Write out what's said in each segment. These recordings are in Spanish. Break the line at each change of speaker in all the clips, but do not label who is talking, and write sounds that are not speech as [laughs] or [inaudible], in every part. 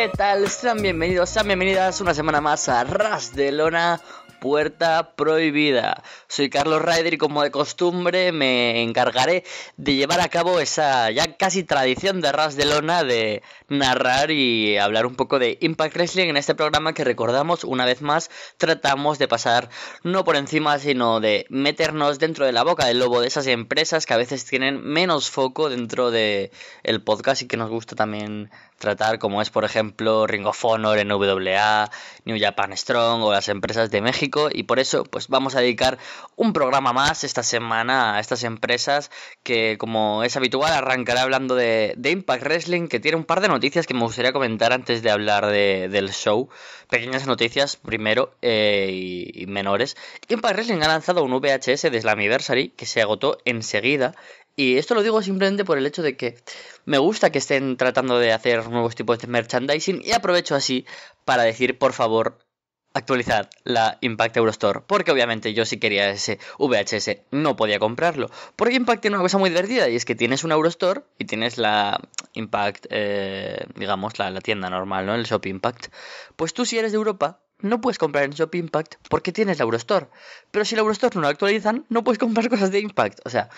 ¿Qué tal? Sean bienvenidos, sean bienvenidas una semana más a Ras de Lona, Puerta Prohibida. Soy Carlos Ryder y como de costumbre me encargaré de llevar a cabo esa ya casi tradición de Ras de Lona de narrar y hablar un poco de Impact Wrestling en este programa que recordamos una vez más tratamos de pasar no por encima sino de meternos dentro de la boca del lobo de esas empresas que a veces tienen menos foco dentro de el podcast y que nos gusta también tratar como es por ejemplo Ring of Honor, NWA, New Japan Strong o las empresas de México y por eso pues vamos a dedicar un programa más esta semana a estas empresas que como es habitual arrancaré hablando de, Impact Wrestling que tiene un par de noticias que me gustaría comentar antes de hablar del show. Pequeñas noticias primero eh, y, menores. Impact Wrestling ha lanzado un VHS de Slammiversary que se agotó enseguida y esto lo digo simplemente por el hecho de que me gusta que estén tratando de hacer nuevos tipos de merchandising y aprovecho así para decir, por favor, actualizar la Impact Eurostore, porque obviamente yo si quería ese VHS no podía comprarlo. Porque Impact tiene una cosa muy divertida y es que tienes una Eurostore y tienes la Impact, eh, digamos, la, tienda normal, ¿no? El Shop Impact. Pues tú si eres de Europa no puedes comprar en Shop Impact porque tienes la Eurostore. Pero si la Eurostore no la actualizan, no puedes comprar [laughs] cosas de Impact. O sea,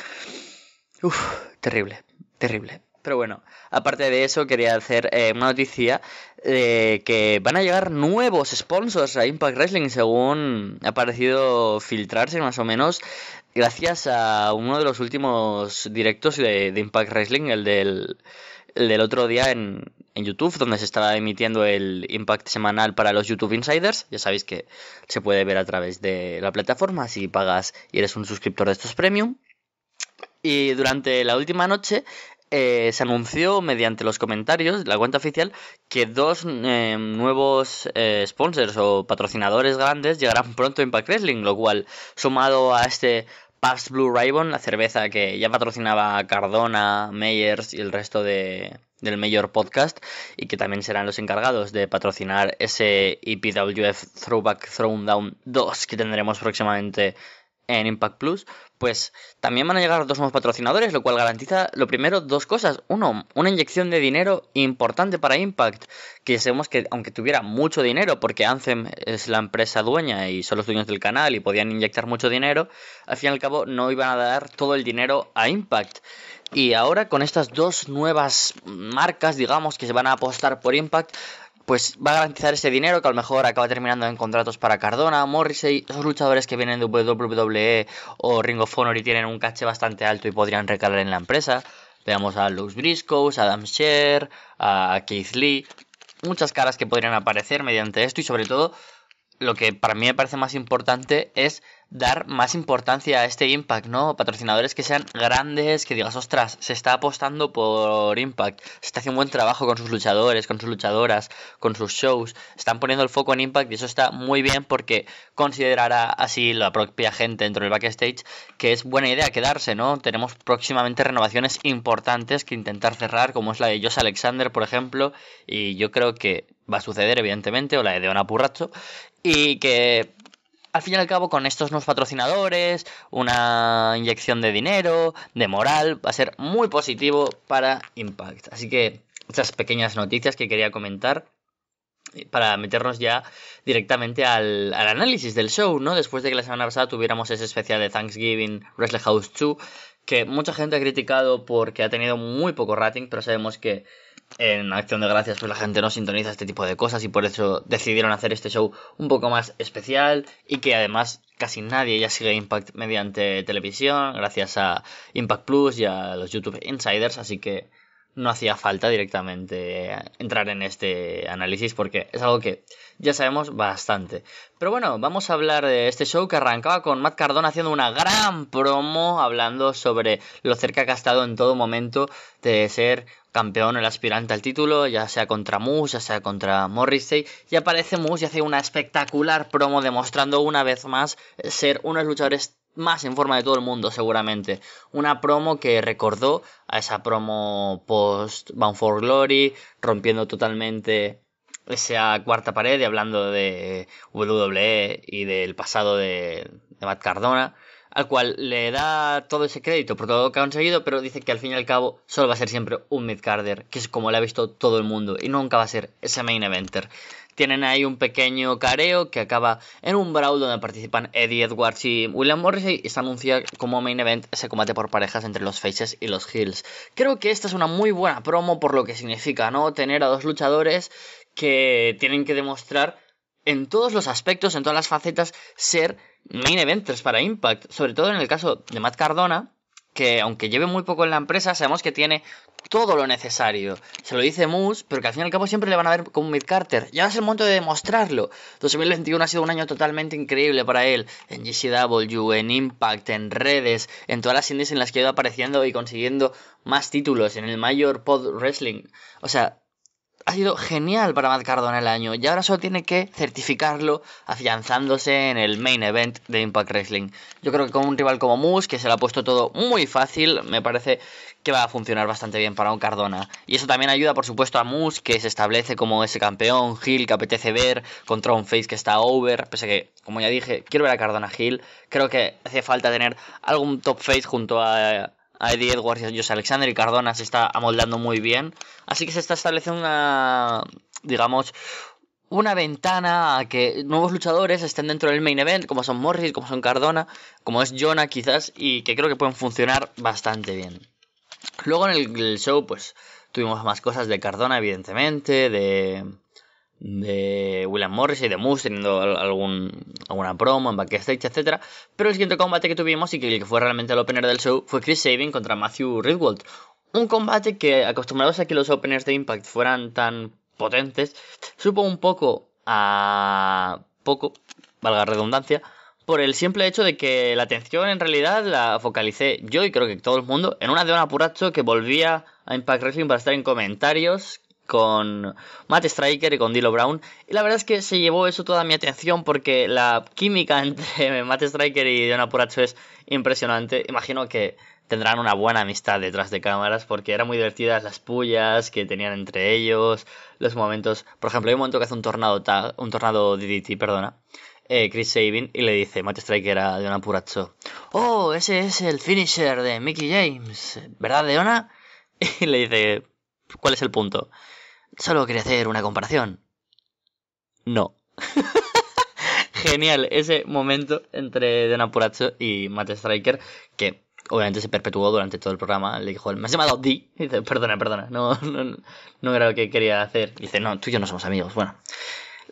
uff, terrible, terrible. Pero bueno, aparte de eso, quería hacer eh, una noticia de eh, que van a llegar nuevos sponsors a Impact Wrestling, según ha parecido filtrarse más o menos, gracias a uno de los últimos directos de, Impact Wrestling, el del, del otro día en, en YouTube, donde se estaba emitiendo el Impact semanal para los YouTube Insiders. Ya sabéis que se puede ver a través de la plataforma si pagas y eres un suscriptor de estos premium. Y durante la última noche, eh, se anunció mediante los comentarios, la cuenta oficial, que dos eh, nuevos eh, sponsors o patrocinadores grandes llegarán [laughs] pronto a Impact Wrestling, lo cual, sumado a este Past Blue Ribbon, la cerveza que ya patrocinaba Cardona, Meyers y el resto del Mayor Podcast, y que también serán los encargados de patrocinar ese IPWF Throwback Throwdown 2 que tendremos próximamente en Impact Plus, pues también van a llegar dos nuevos patrocinadores, lo cual garantiza lo primero dos cosas. Uno, una inyección de dinero importante para Impact, que sabemos que aunque tuviera mucho dinero, porque Anthem es la empresa dueña y son los dueños del canal y podían inyectar mucho dinero, al fin y al cabo no iban a dar todo el dinero a Impact. Y ahora con estas dos nuevas marcas, digamos, que se van a apostar por Impact, pues va a garantizar ese dinero que a lo mejor acaba terminando en contratos para Cardona, Morrissey, esos luchadores que vienen de WWE o Ring of Honor y tienen un caché bastante alto y podrían recalar en la empresa. Veamos a Lux Briscoe, a Adam Scher, a Keith Lee. Muchas caras que podrían aparecer mediante esto y sobre todo lo que para mí me parece más importante es dar más importancia a este Impact, ¿no? Patrocinadores que sean grandes, que digas, ostras, se está apostando por Impact, se está haciendo un buen trabajo con sus luchadores, con sus luchadoras, con sus shows, están poniendo el foco en Impact y eso está muy bien porque considerará así la propia gente dentro del backstage que es buena idea quedarse, ¿no? Tenemos próximamente renovaciones importantes que intentar cerrar, como es la de Josh Alexander, por ejemplo, y yo creo que va a suceder, evidentemente, o la de Deona Purracho, y que al fin y al cabo, con estos nuevos patrocinadores, una inyección de dinero, de moral, va a ser muy positivo para Impact. Así que estas pequeñas noticias que quería comentar eh, para meternos ya directamente al, análisis del show, ¿no? Después de que la semana pasada tuviéramos ese especial de Thanksgiving Wrestling House 2, que mucha gente ha criticado porque ha tenido muy poco rating, pero sabemos que en Acción de Gracias pues la gente no sintoniza este tipo de cosas y por eso decidieron hacer este show un poco más especial y que además casi nadie ya sigue Impact mediante televisión gracias a Impact Plus y a los YouTube Insiders así que no hacía falta directamente entrar en este análisis porque es algo que ya sabemos bastante. Pero bueno, vamos a hablar de este show que arrancaba con Matt Cardona haciendo una gran promo hablando sobre lo cerca que ha estado en todo momento de ser campeón, el aspirante al título, ya sea contra Moose, ya sea contra Morrissey, y aparece Moose y hace una espectacular promo demostrando una vez más ser uno de los luchadores más en forma de todo el mundo seguramente. Una promo que recordó a esa promo post Bound for Glory, rompiendo totalmente esa cuarta pared y hablando de WWE y del pasado de, de Matt Cardona al cual le da todo ese crédito por todo lo que ha conseguido, pero dice que al fin y al cabo solo va a ser siempre un mid que es como le ha visto todo el mundo, y nunca va a ser ese main eventer. Tienen ahí un pequeño careo que acaba en un brawl donde participan Eddie Edwards y William Morrissey y se anuncia como main event ese combate por parejas entre los faces y los heels. Creo que esta es una muy buena promo por lo que significa, ¿no? Tener a dos luchadores que tienen que demostrar en todos los aspectos, en todas las facetas, ser main eventers para Impact, sobre todo en el caso de Matt Cardona, que aunque lleve muy poco en la empresa, sabemos que tiene todo lo necesario. Se lo dice Moose, pero que al fin y al cabo siempre le van a ver como Mid Carter. Ya es el momento de demostrarlo. 2021 ha sido un año totalmente increíble para él. En GCW, en Impact, en redes, en todas las indies en las que ha ido apareciendo y consiguiendo más títulos, en el mayor Pod Wrestling. O sea, ha sido genial para Matt Cardona el año y ahora solo tiene que certificarlo afianzándose en el main event de Impact Wrestling. Yo creo que con un rival como Moose, que se lo ha puesto todo muy fácil, me parece que va a funcionar bastante bien para un Cardona. Y eso también ayuda, por supuesto, a Moose, que se establece como ese campeón, Hill, que apetece ver, contra un Face que está over. Pese que, como ya dije, quiero ver a Cardona Hill. Creo que hace falta tener algún top Face junto a Eddie Edwards y Alexander y Cardona se está amoldando muy bien. Así que se está estableciendo una, digamos, una ventana a que nuevos luchadores estén dentro del main event, como son Morris, como son Cardona, como es Jonah quizás, y que creo que pueden funcionar bastante bien. Luego en el show, pues tuvimos más cosas de Cardona, evidentemente, de de William Morris y de Moose, teniendo algún, alguna promo en backstage, etc. Pero el siguiente combate que tuvimos y que, fue realmente el opener del show fue Chris Sabin contra Matthew Ridwald. Un combate que, acostumbrados a que los openers de Impact fueran tan potentes, supo un poco a poco, valga redundancia, por el simple hecho de que la atención en realidad la focalicé yo y creo que todo el mundo en una de un apuracho que volvía a Impact Wrestling para estar en comentarios con Matt Striker y con Dilo Brown. Y la verdad es que se llevó eso toda mi atención porque la química [laughs] entre Matt Striker y Deona Puracho es impresionante. Imagino que tendrán una buena amistad detrás de cámaras porque eran muy divertidas las pullas que tenían entre ellos, los momentos... Por ejemplo, hay un momento que hace un tornado, un tornado DDT, perdona, eh, Chris Sabin y le dice Matt Striker a Deona apuracho. oh, ese es el finisher de Mickey James, ¿verdad, Deona? [laughs] Y le dice, ¿Cuál es el punto? Solo quería hacer una comparación. No. [laughs] Genial ese momento entre Denapuracho y Matt Striker que obviamente se perpetuó durante todo el programa. Le dijo, me has llamado D Y dice, perdona, perdona, no, no, no era lo que quería hacer. Y dice, no, tú y yo no somos amigos. Bueno.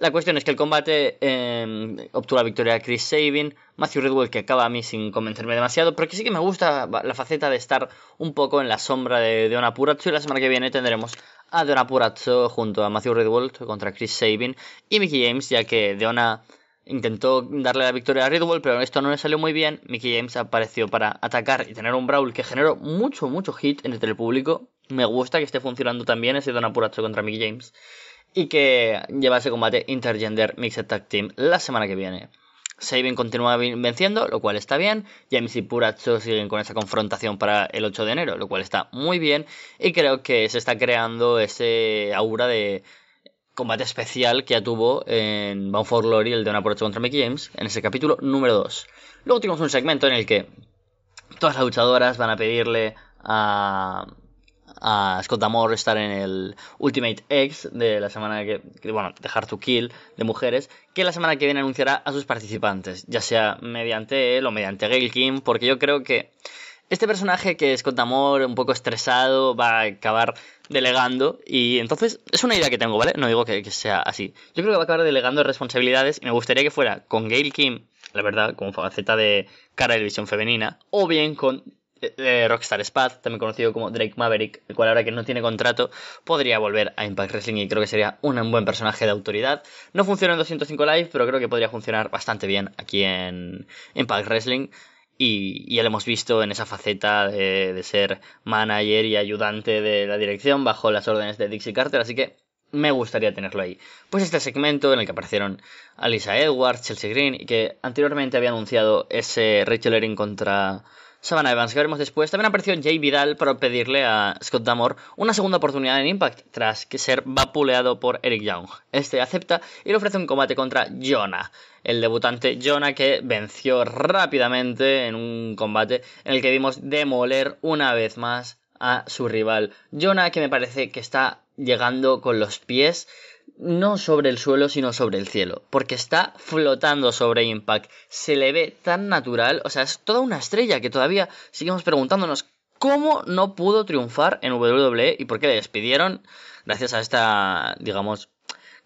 La cuestión es que el combate em, obtuvo la victoria a Chris Sabin, Matthew Redwell que acaba a mí sin convencerme demasiado, pero que sí que me gusta la faceta de estar un poco en la sombra de Don Apurazzo y la semana que viene tendremos a Don Apurazzo junto a Matthew Redwell contra Chris Sabin y Mickey James, ya que Deona intentó darle la victoria a Redwell, pero esto no le salió muy bien. Mickey James apareció para atacar y tener un brawl que generó mucho, mucho hit entre el público. Me gusta que esté funcionando también ese Don Apurazzo contra Mickey James y que lleva ese combate Intergender Mixed Tag Team la semana que viene. Sabin continúa venciendo, lo cual está bien. James y Puracho siguen con esa confrontación para el 8 de enero, lo cual está muy bien. Y creo que se está creando ese aura de combate especial que ya tuvo en Bound for Glory, el de una por contra Mickey James, en ese capítulo número 2. Luego tenemos un segmento en el que todas las luchadoras van a pedirle a a Scott Amor estar en el Ultimate X de la semana que, bueno, de Hard to Kill de mujeres, que la semana que viene anunciará a sus participantes, ya sea mediante él o mediante Gail Kim, porque yo creo que este personaje que es Amor, un poco estresado, va a acabar delegando. Y entonces, es una idea que tengo, ¿vale? No digo que, sea así. Yo creo que va a acabar delegando responsabilidades y me gustaría que fuera con Gail Kim, la verdad, como faceta de cara de visión femenina, o bien con de eh, eh, Rockstar Spad, también conocido como Drake Maverick, el cual ahora que no tiene contrato podría volver a Impact Wrestling y creo que sería un buen personaje de autoridad. No funciona en 205 Live, pero creo que podría funcionar bastante bien aquí en Impact Wrestling. Y, ya lo hemos visto en esa faceta de, ser manager y ayudante de la dirección bajo las órdenes de Dixie Carter, así que me gustaría tenerlo ahí. Pues este segmento en el que aparecieron Alyssa Edwards, Chelsea Green y que anteriormente había anunciado ese Rachel Erin contra Sabana Evans, que veremos después. También apareció Jay Vidal para pedirle a Scott Damore una segunda oportunidad en Impact, tras que ser vapuleado por Eric Young. Este acepta y le ofrece un combate contra Jonah, el debutante Jonah que venció rápidamente en un combate en el que vimos demoler una vez más a su rival. Jonah que me parece que está llegando con los pies no sobre el suelo, sino sobre el cielo, porque está flotando sobre Impact. Se le ve tan natural, o sea, es toda una estrella que todavía seguimos preguntándonos cómo no pudo triunfar en WWE y por qué le despidieron gracias a esta, digamos,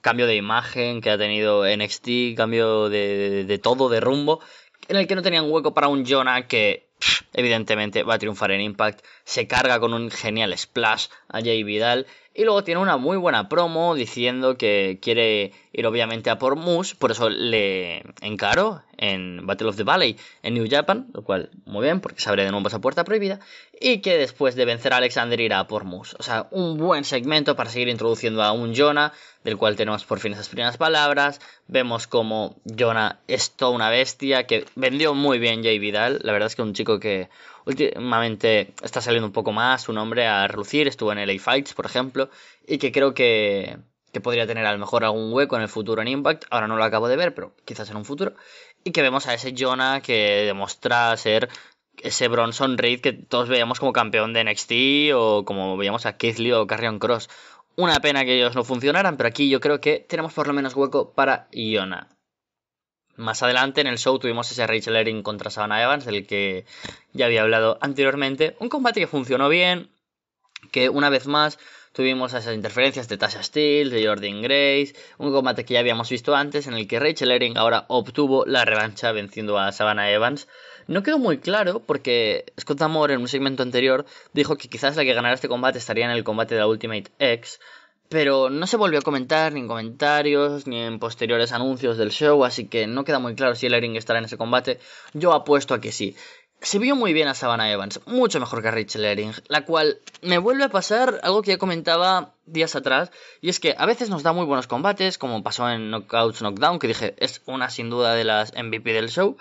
cambio de imagen que ha tenido NXT, cambio de, todo, de rumbo, en el que no tenían hueco para un Jonah que evidentemente va a triunfar en Impact, se carga con un genial splash a Jay Vidal y luego tiene una muy buena promo diciendo que quiere ir obviamente a por Moose, por eso le encaró en Battle of the Valley en New Japan, lo cual muy bien, porque se abre de nuevo esa puerta prohibida, y que después de vencer a Alexander irá a por O sea, un buen segmento para seguir introduciendo a un Jonah, del cual tenemos por fin esas primeras palabras, vemos como Jonah es toda una bestia, que vendió muy bien Jay Vidal, la verdad es que un chico que últimamente está saliendo un poco más su nombre a relucir, estuvo en LA Fights, por ejemplo, y que creo que, podría tener a lo mejor algún hueco en el futuro en Impact, ahora no lo acabo de ver, pero quizás en un futuro, y que vemos a ese Jonah que demuestra ser ese Bronson Reed que todos veíamos como campeón de NXT o como veíamos a Keith Lee o Carrion Cross. Una pena que ellos no funcionaran, pero aquí yo creo que tenemos por lo menos hueco para Jonah más adelante en el show tuvimos ese Rachel Erin contra Savannah Evans, del que ya había hablado anteriormente. Un combate que funcionó bien, que una vez más tuvimos esas interferencias de Tasha Steele, de Jordan Grace, un combate que ya habíamos visto antes, en el que Rachel Erin ahora obtuvo la revancha venciendo a Savannah Evans. No quedó muy claro porque Scott Amore en un segmento anterior dijo que quizás la que ganara este combate estaría en el combate de Ultimate X, pero no se volvió a comentar ni en comentarios ni en posteriores anuncios del show, así que no queda muy claro si Ellering estará en ese combate. Yo apuesto a que sí. Se vio muy bien a Savannah Evans, mucho mejor que a Rachel Laring, la cual me vuelve a pasar algo que ya comentaba días atrás, y es que a veces nos da muy buenos combates, como pasó en Knockouts Knockdown, que dije es una sin duda de las MVP del show,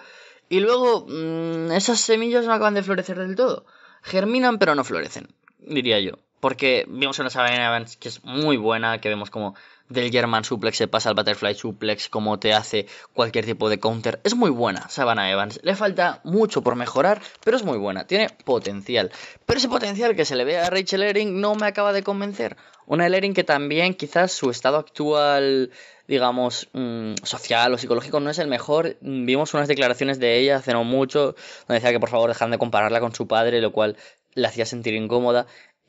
y luego mm, esas semillas no acaban de florecer del todo. Germinan pero no florecen, diría yo porque vimos una Savannah Evans que es muy buena, que vemos como del German suplex se pasa al butterfly suplex, como te hace cualquier tipo de counter. Es muy buena Savannah Evans. Le falta mucho por mejorar, pero es muy buena. Tiene potencial. Pero ese potencial que se le ve a Rachel Ehring no me acaba de convencer. Una Ehring que también quizás su estado actual, digamos, mm, social o psicológico no es el mejor. Vimos unas declaraciones de ella hace no mucho, donde decía que por favor dejan de compararla con su padre, lo cual la hacía sentir incómoda.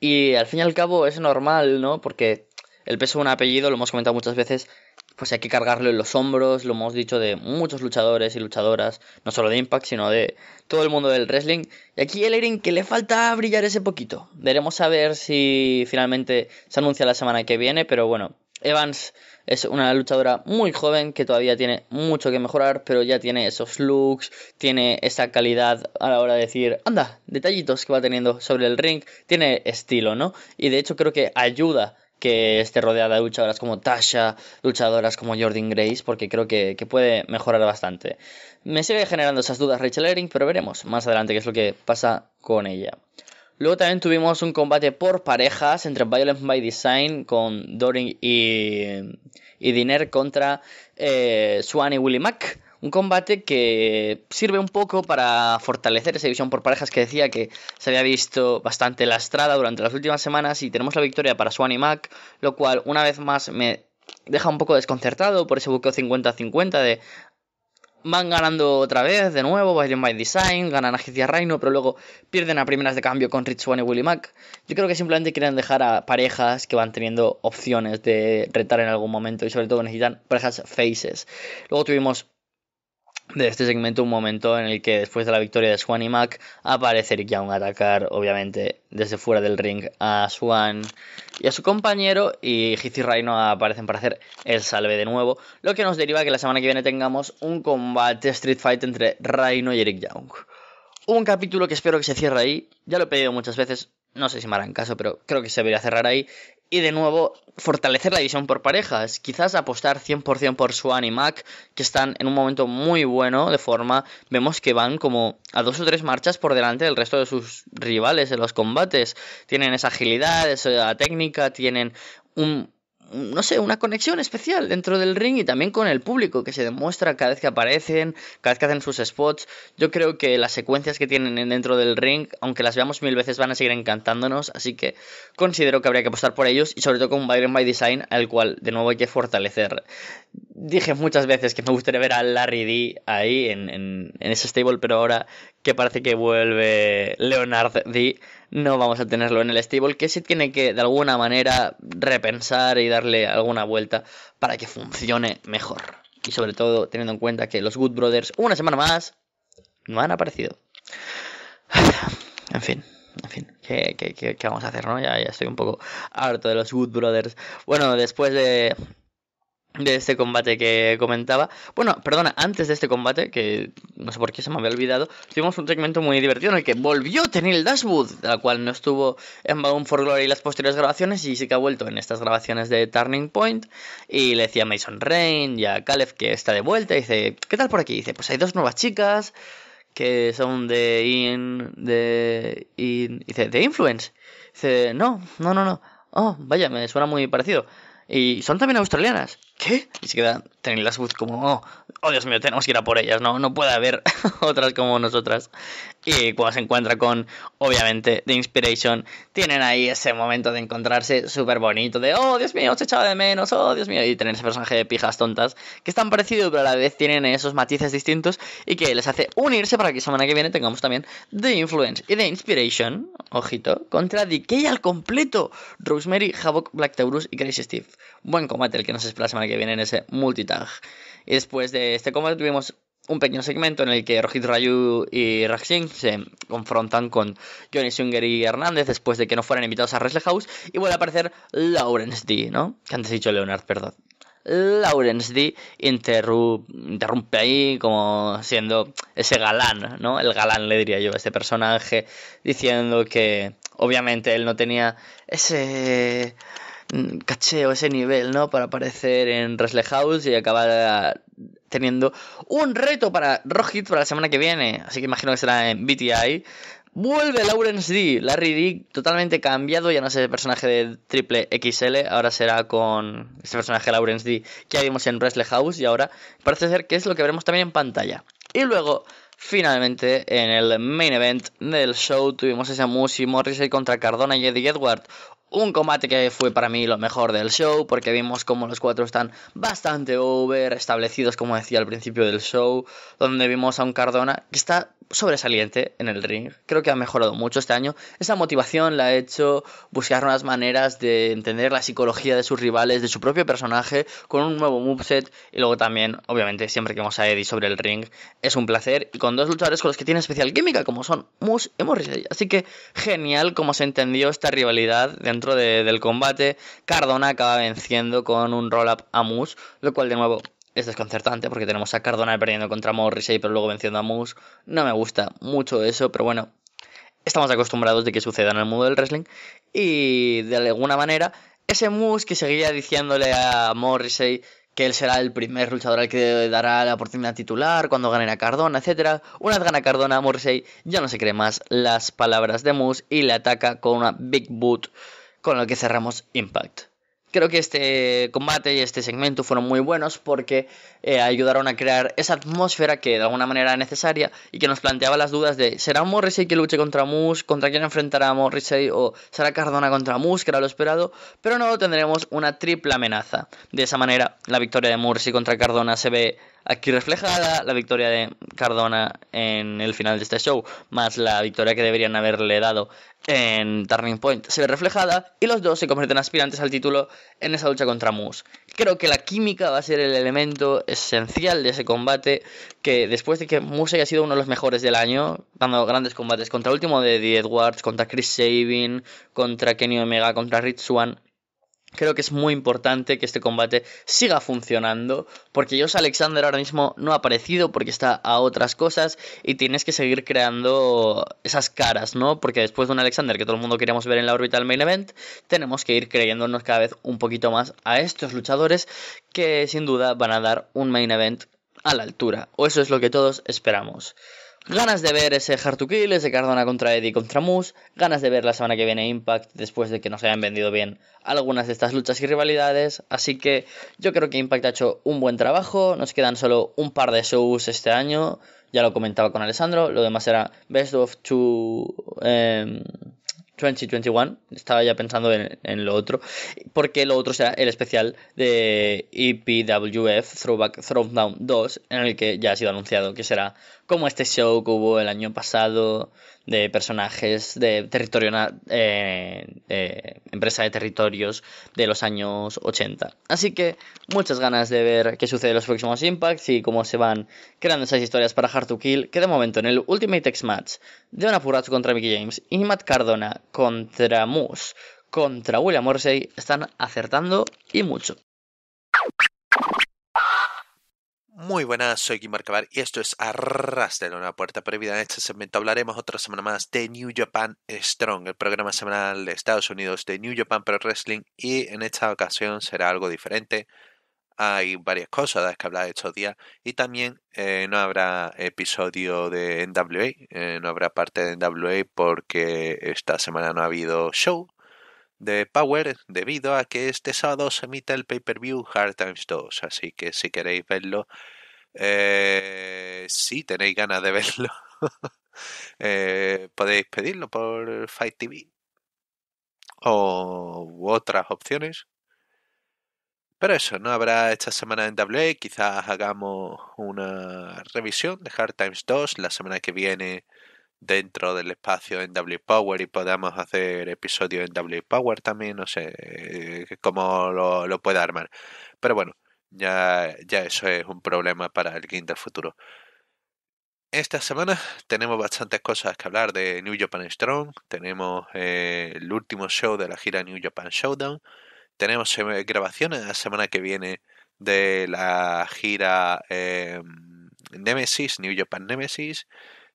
Y al fin y al cabo es normal, ¿no? Porque el peso de un apellido, lo hemos comentado muchas veces, pues hay que cargarlo en los hombros, lo hemos dicho de muchos luchadores y luchadoras, no solo de Impact, sino de todo el mundo del wrestling. Y aquí el Erin que le falta brillar ese poquito. Veremos a ver si finalmente se anuncia la semana que viene, pero bueno, Evans es una luchadora muy joven que todavía tiene mucho que mejorar, pero ya tiene esos looks, tiene esa calidad a la hora de decir, anda, detallitos que va teniendo sobre el ring, tiene estilo, ¿no? Y de hecho creo que ayuda que esté rodeada de luchadoras como Tasha, luchadoras como Jordan Grace, porque creo que, puede mejorar bastante. Me sigue generando esas dudas Rachel Ehring, pero veremos más adelante qué es lo que pasa con ella. Luego también tuvimos un combate por parejas entre Violence by Design con Doring y, y Diner contra eh, Swan y Willy Mac. Un combate que sirve un poco para fortalecer esa división por parejas que decía que se había visto bastante lastrada durante las últimas semanas y tenemos la victoria para Swan y Mac, lo cual una vez más me deja un poco desconcertado por ese buqueo 50-50 de van ganando otra vez, de nuevo, Bailon by Design, ganan a Reino, pero luego pierden a primeras de cambio con Rich Swan y Willy Mack. Yo creo que simplemente quieren dejar a parejas que van teniendo opciones de retar en algún momento y sobre todo necesitan parejas faces. Luego tuvimos de este segmento un momento en el que después de la victoria de Swan y Mac aparece Eric Young a atacar obviamente desde fuera del ring a Swan y a su compañero y Heath y Rhino aparecen para hacer el salve de nuevo lo que nos deriva que la semana que viene tengamos un combate Street Fight entre Rhino y Eric Young un capítulo que espero que se cierre ahí ya lo he pedido muchas veces no sé si me harán caso, pero creo que se debería cerrar ahí. Y de nuevo, fortalecer la división por parejas. Quizás apostar 100% por Swan y Mac, que están en un momento muy bueno de forma. Vemos que van como a dos o tres marchas por delante del resto de sus rivales en los combates. Tienen esa agilidad, esa técnica, tienen un no sé, una conexión especial dentro del ring y también con el público que se demuestra cada vez que aparecen, cada vez que hacen sus spots. Yo creo que las secuencias que tienen dentro del ring, aunque las veamos mil veces, van a seguir encantándonos, así que considero que habría que apostar por ellos y sobre todo con Byron by Design, al cual de nuevo hay que fortalecer. Dije muchas veces que me gustaría ver a Larry D ahí en, en ese stable, pero ahora que parece que vuelve Leonard D no vamos a tenerlo en el stable, que se tiene que de alguna manera repensar y darle alguna vuelta para que funcione mejor. Y sobre todo teniendo en cuenta que los Good Brothers, una semana más, no han aparecido. [sighs] En fin. En fin, ¿qué, qué, vamos a hacer, no? Ya, ya estoy un poco harto de los Good Brothers. Bueno, después de, de este combate que comentaba. Bueno, perdona, antes de este combate, que no sé por qué se me había olvidado, tuvimos un segmento muy divertido en el que volvió Tenil Dashwood, la cual no estuvo en Bound for Glory y las posteriores grabaciones, y sí que ha vuelto en estas grabaciones de Turning Point. Y le decía a Mason Rain y a Caleb que está de vuelta, y dice, ¿qué tal por aquí? dice, pues hay dos nuevas chicas que son de In, de dice, de Influence. dice, no, no, no, no. Oh, vaya, me suena muy parecido. Y son también australianas. ¿Qué? Y se queda las como, oh, oh, Dios mío, tenemos que ir a por ellas, no, no puede haber [laughs] otras como nosotras. Y cuando se encuentra con, obviamente, The Inspiration, tienen ahí ese momento de encontrarse súper bonito, de, oh, Dios mío, se echaba de menos, oh, Dios mío, y tener ese personaje de pijas tontas, que están parecidos, pero a la vez tienen esos matices distintos y que les hace unirse para que semana que viene tengamos también The Influence y The Inspiration, ojito, contra Decay al completo, Rosemary, Havoc, Black Taurus y Crazy Steve. Buen combate el que nos espera la semana que viene en ese multitag. Y después de este combate tuvimos un pequeño segmento en el que Rohit Rayu y Rakshin se confrontan con Johnny Singer y Hernández después de que no fueran invitados a Wrestle House y vuelve a aparecer Lawrence D, ¿no? Que antes he dicho Leonard, perdón. Lawrence D interrumpe ahí como siendo ese galán, ¿no? El galán le diría yo ese este personaje diciendo que obviamente él no tenía ese mm, cacheo, ese nivel, ¿no? Para aparecer en Wrestle House y acabar teniendo un reto para Rohit para la semana que viene, así que imagino que será en BTI. Vuelve Lawrence D, Larry D totalmente cambiado, ya no es el personaje de Triple XL, ahora será con ese personaje Lawrence D que ya vimos en Wrestle House y ahora parece ser que es lo que veremos también en pantalla. Y luego, finalmente, en el main event del show tuvimos ese Musi Morrissey contra Cardona y Eddie Edward, un combate que fue para mí lo mejor del show, porque vimos como los cuatro están bastante over, establecidos como decía al principio del show, donde vimos a un Cardona que está sobresaliente en el ring. Creo que ha mejorado mucho este año. Esa motivación la ha hecho buscar unas maneras de entender la psicología de sus rivales, de su propio personaje, con un nuevo moveset. Y luego también, obviamente, siempre que vemos a Eddie sobre el ring, es un placer. Y con dos luchadores con los que tiene especial química, como son Moose y Morrissey. Así que genial como se entendió esta rivalidad dentro del combate. Cardona acaba venciendo con un roll-up a Moose, lo cual de nuevo es desconcertante porque tenemos a Cardona perdiendo contra Morrissey pero luego venciendo a Moose. No me gusta mucho eso, pero bueno, estamos acostumbrados de que suceda en el mundo del wrestling y de alguna manera ese Moose que seguía diciéndole a Morrissey que él será el primer luchador al que dará la oportunidad titular cuando gane a Cardona, etc. Una vez gana Cardona, Morrissey ya no se cree más las palabras de Moose y le ataca con una Big Boot, con la que cerramos Impact. Creo que este combate y este segmento fueron muy buenos porque eh, ayudaron a crear esa atmósfera que de alguna manera era necesaria y que nos planteaba las dudas de ¿será Morrissey que luche contra Moose? ¿Contra quién enfrentará a Morrissey? ¿O será Cardona contra Moose, que era lo esperado? Pero no, tendremos una triple amenaza. De esa manera, la victoria de Morrissey contra Cardona se ve Aquí reflejada la, victoria de Cardona en el final de este show, más la victoria que deberían haberle dado en Turning Point. Se ve reflejada y los dos se convierten aspirantes al título en esa lucha contra Moose. Creo que la química va a ser el elemento esencial de ese combate, que después de que Moose haya sido uno de los mejores del año, dando grandes combates contra el último de The Edwards, contra Chris Sabin, contra Kenny Omega, contra Rich Swan, Creo que es muy importante que este combate siga funcionando, porque Josh Alexander ahora mismo no ha aparecido porque está a otras cosas y tienes que seguir creando esas caras, ¿no? Porque después de un Alexander que todo el mundo queríamos ver en la órbita del main event, tenemos que ir creyéndonos cada vez un poquito más a estos luchadores que sin duda van a dar un main event a la altura, o eso es lo que todos esperamos. Ganas de ver ese Hard to Kill, ese Cardona contra Eddie contra Moose, ganas de ver la semana que viene Impact después de que nos hayan vendido bien algunas de estas luchas y rivalidades, así que yo creo que Impact ha hecho un buen trabajo, nos quedan solo un par de shows este año, ya lo comentaba con Alessandro, lo demás era Best of two, 2021, em, estaba ya pensando en, lo otro, porque lo otro será el especial de EPWF Throwback Throwdown 2, en el que ya ha sido anunciado que será como este show que hubo el año pasado de personajes de territorio, eh, empresa de territorios de los años 80. Así que muchas ganas de ver qué sucede en los próximos Impacts y cómo se van creando esas historias para Hard to Kill, que de momento en el Ultimate X-Match de un Apurazo contra Mickey James y Matt Cardona contra Moose contra William Morsey están acertando y mucho.
Muy buenas, soy Guimar Cabar y esto es Arrastre una puerta prohibida. En este segmento hablaremos otra semana más de New Japan Strong, el programa semanal de Estados Unidos de New Japan Pro Wrestling y en esta ocasión será algo diferente. Hay varias cosas de las que hablar estos días y también eh, no habrá episodio de NWA, eh, no habrá parte de NWA porque esta semana no ha habido show, de Power debido a que este sábado se emite el pay-per-view Hard Times 2, así que si queréis verlo, eh, si tenéis ganas de [laughs] verlo, eh, podéis pedirlo por Fight TV o otras opciones. Pero eso, no habrá esta semana en W, quizás hagamos una revisión de Hard Times 2 la semana que viene dentro del espacio en W Power... y podamos hacer episodios en W Power... también, no sé eh, cómo lo, lo pueda armar. Pero bueno, ya, ya eso es un problema para el Quinto futuro. Esta semana tenemos bastantes cosas que hablar de New Japan Strong, tenemos eh, el último show de la gira New Japan Showdown, tenemos grabaciones la semana que viene de la gira em, Nemesis, New Japan Nemesis,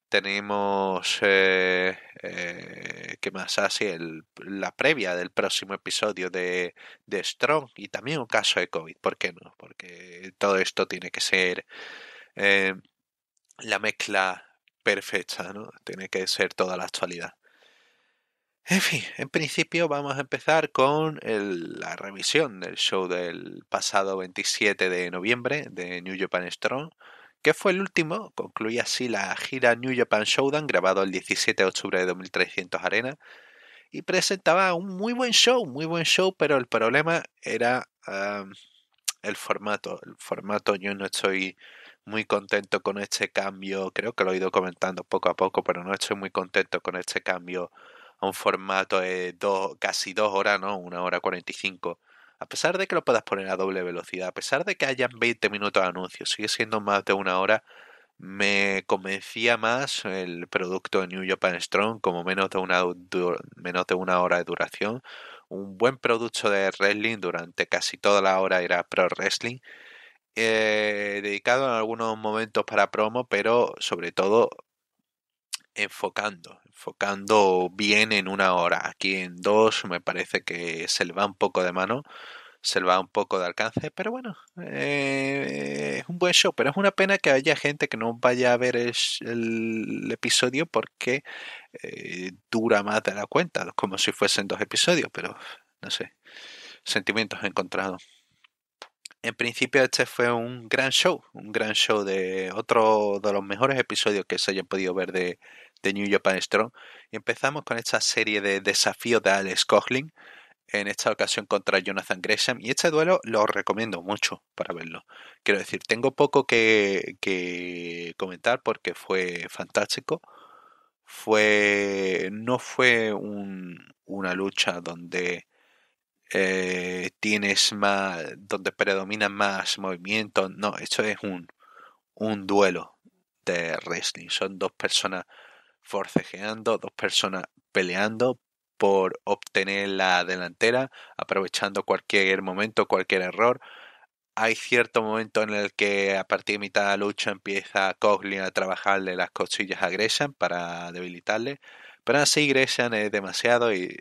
tenemos eh, eh, qué más así ah, la previa del próximo episodio de, de, Strong y también un caso de COVID, ¿por qué no? Porque todo esto tiene que ser eh, la mezcla perfecta, ¿no? Tiene que ser toda la actualidad. En fin, en principio vamos a empezar con la revisión del show del pasado 27 de noviembre de New Japan Strong que fue el último, concluía así la gira New Japan Showdown grabado el 17 de octubre de 2300 Arena y presentaba un muy buen show, muy buen show, pero el problema era ah, el formato. El formato yo no estoy muy contento con este cambio, creo que lo he ido comentando poco a poco, pero no estoy muy contento con este cambio a un formato de dos, casi dos horas, ¿no? Una hora cuarenta y cinco a pesar de que lo puedas poner a doble velocidad, a pesar de que hayan 20 minutos de anuncio, sigue siendo más de una hora, me convencía más el producto New Japan Strong como menos de una, una hora de duración. Un buen producto de wrestling durante casi toda la hora era pro wrestling. Eh, dedicado en algunos momentos para promo, pero sobre todo enfocando, enfocando bien en una hora. Aquí en dos me parece que se le va un poco de mano, se le va un poco de alcance, pero bueno, eh, es un buen show. Pero es una pena que haya gente que no vaya a ver el, episodio porque eh, dura más de la cuenta, como si fuesen dos episodios, pero no sé, sentimientos encontrados en principio este fue un gran show, un gran show de otro de los mejores episodios que se haya podido ver de, de New Japan Strong. Y empezamos con esta serie de desafíos de Alex Coughlin, en esta ocasión contra Jonathan Gresham. Y este duelo lo recomiendo mucho para verlo. Quiero decir, tengo poco que, comentar porque fue fantástico. Fue. No fue una lucha donde eh, tienes más. donde predominan más movimientos. No, esto es un, un duelo de wrestling. Son dos personas forcejeando, dos personas peleando por obtener la delantera, aprovechando cualquier momento, cualquier error. Hay cierto momento en el que a partir de mitad de la lucha empieza Coughlin a trabajarle las costillas a Gresham para debilitarle, pero así Gresham es demasiado y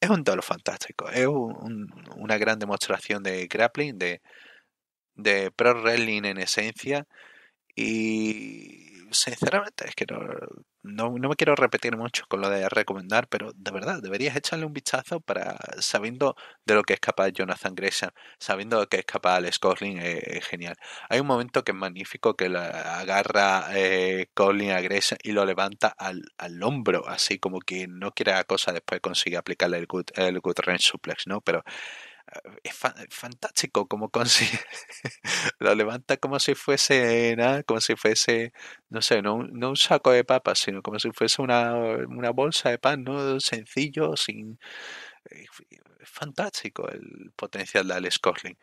es un todo fantástico. Es una gran demostración de grappling, de, de pro wrestling en esencia. Y sinceramente es que no, no, no me quiero repetir mucho con lo de recomendar, pero de verdad deberías echarle un vistazo para sabiendo de lo que es capaz Jonathan Gresham, sabiendo de lo que es capaz Alex Gosling, eh, es, genial. Hay un momento que es magnífico que la agarra eh, a Gresham y lo levanta al, al hombro, así como que no quiere la cosa, después consigue aplicarle el good, el good range suplex, ¿no? Pero es fantástico como consigue, [laughs] lo levanta como si fuese nada, ¿eh? como si fuese, no sé, no, un saco de papas, sino como si fuese una, bolsa de pan, ¿no? Sencillo, sin... Es fantástico el potencial de Alex Coughlin.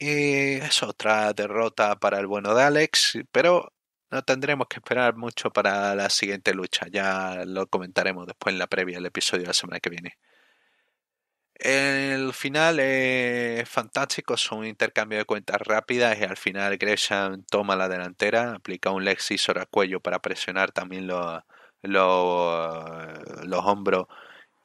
Eh, es otra derrota para el bueno de Alex, pero no tendremos que esperar mucho para la siguiente lucha. Ya lo comentaremos después en la previa, del episodio de la semana que viene. El final es fantástico, es un intercambio de cuentas rápidas y al final Gresham toma la delantera, aplica un Lexisor a cuello para presionar también los, los, hombros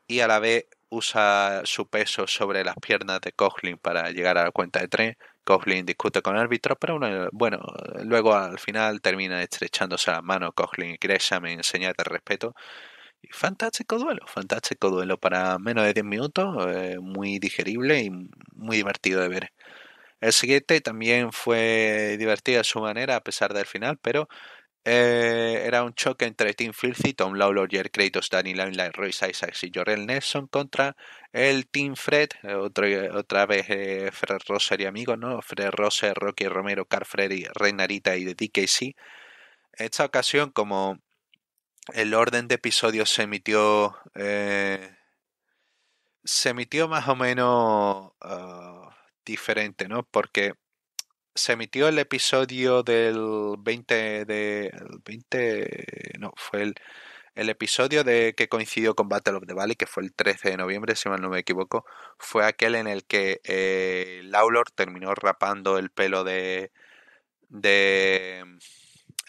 y a la vez usa su peso sobre las piernas de Coughlin para llegar a la cuenta de tres. Coughlin discute con el árbitro, pero bueno, luego al final termina estrechándose la mano Coughlin y Gresham en señal de respeto fantástico duelo, fantástico duelo para menos de 10 minutos, eh, muy digerible y muy divertido de ver. El siguiente también fue divertido a su manera a pesar del final, pero eh, era un choque entre Team Filthy, Tom Lawlor, Jerry Kratos, Danny Line, Royce Isaacs y Jorel Nelson contra el Team Fred, otra vez eh, Fred Rosser y amigo, ¿no? Fred Rosser, Rocky Romero, Carl Freddy, Narita y de DKC. Esta ocasión, como el orden de episodios se emitió. Eh, se emitió más o menos ah, diferente, ¿no? Porque se emitió el episodio del 20 de. 20. No, fue el. El episodio de que coincidió con Battle of the Valley, que fue el 13 de noviembre, si mal no me equivoco, fue aquel en el que eh, terminó rapando el pelo de. de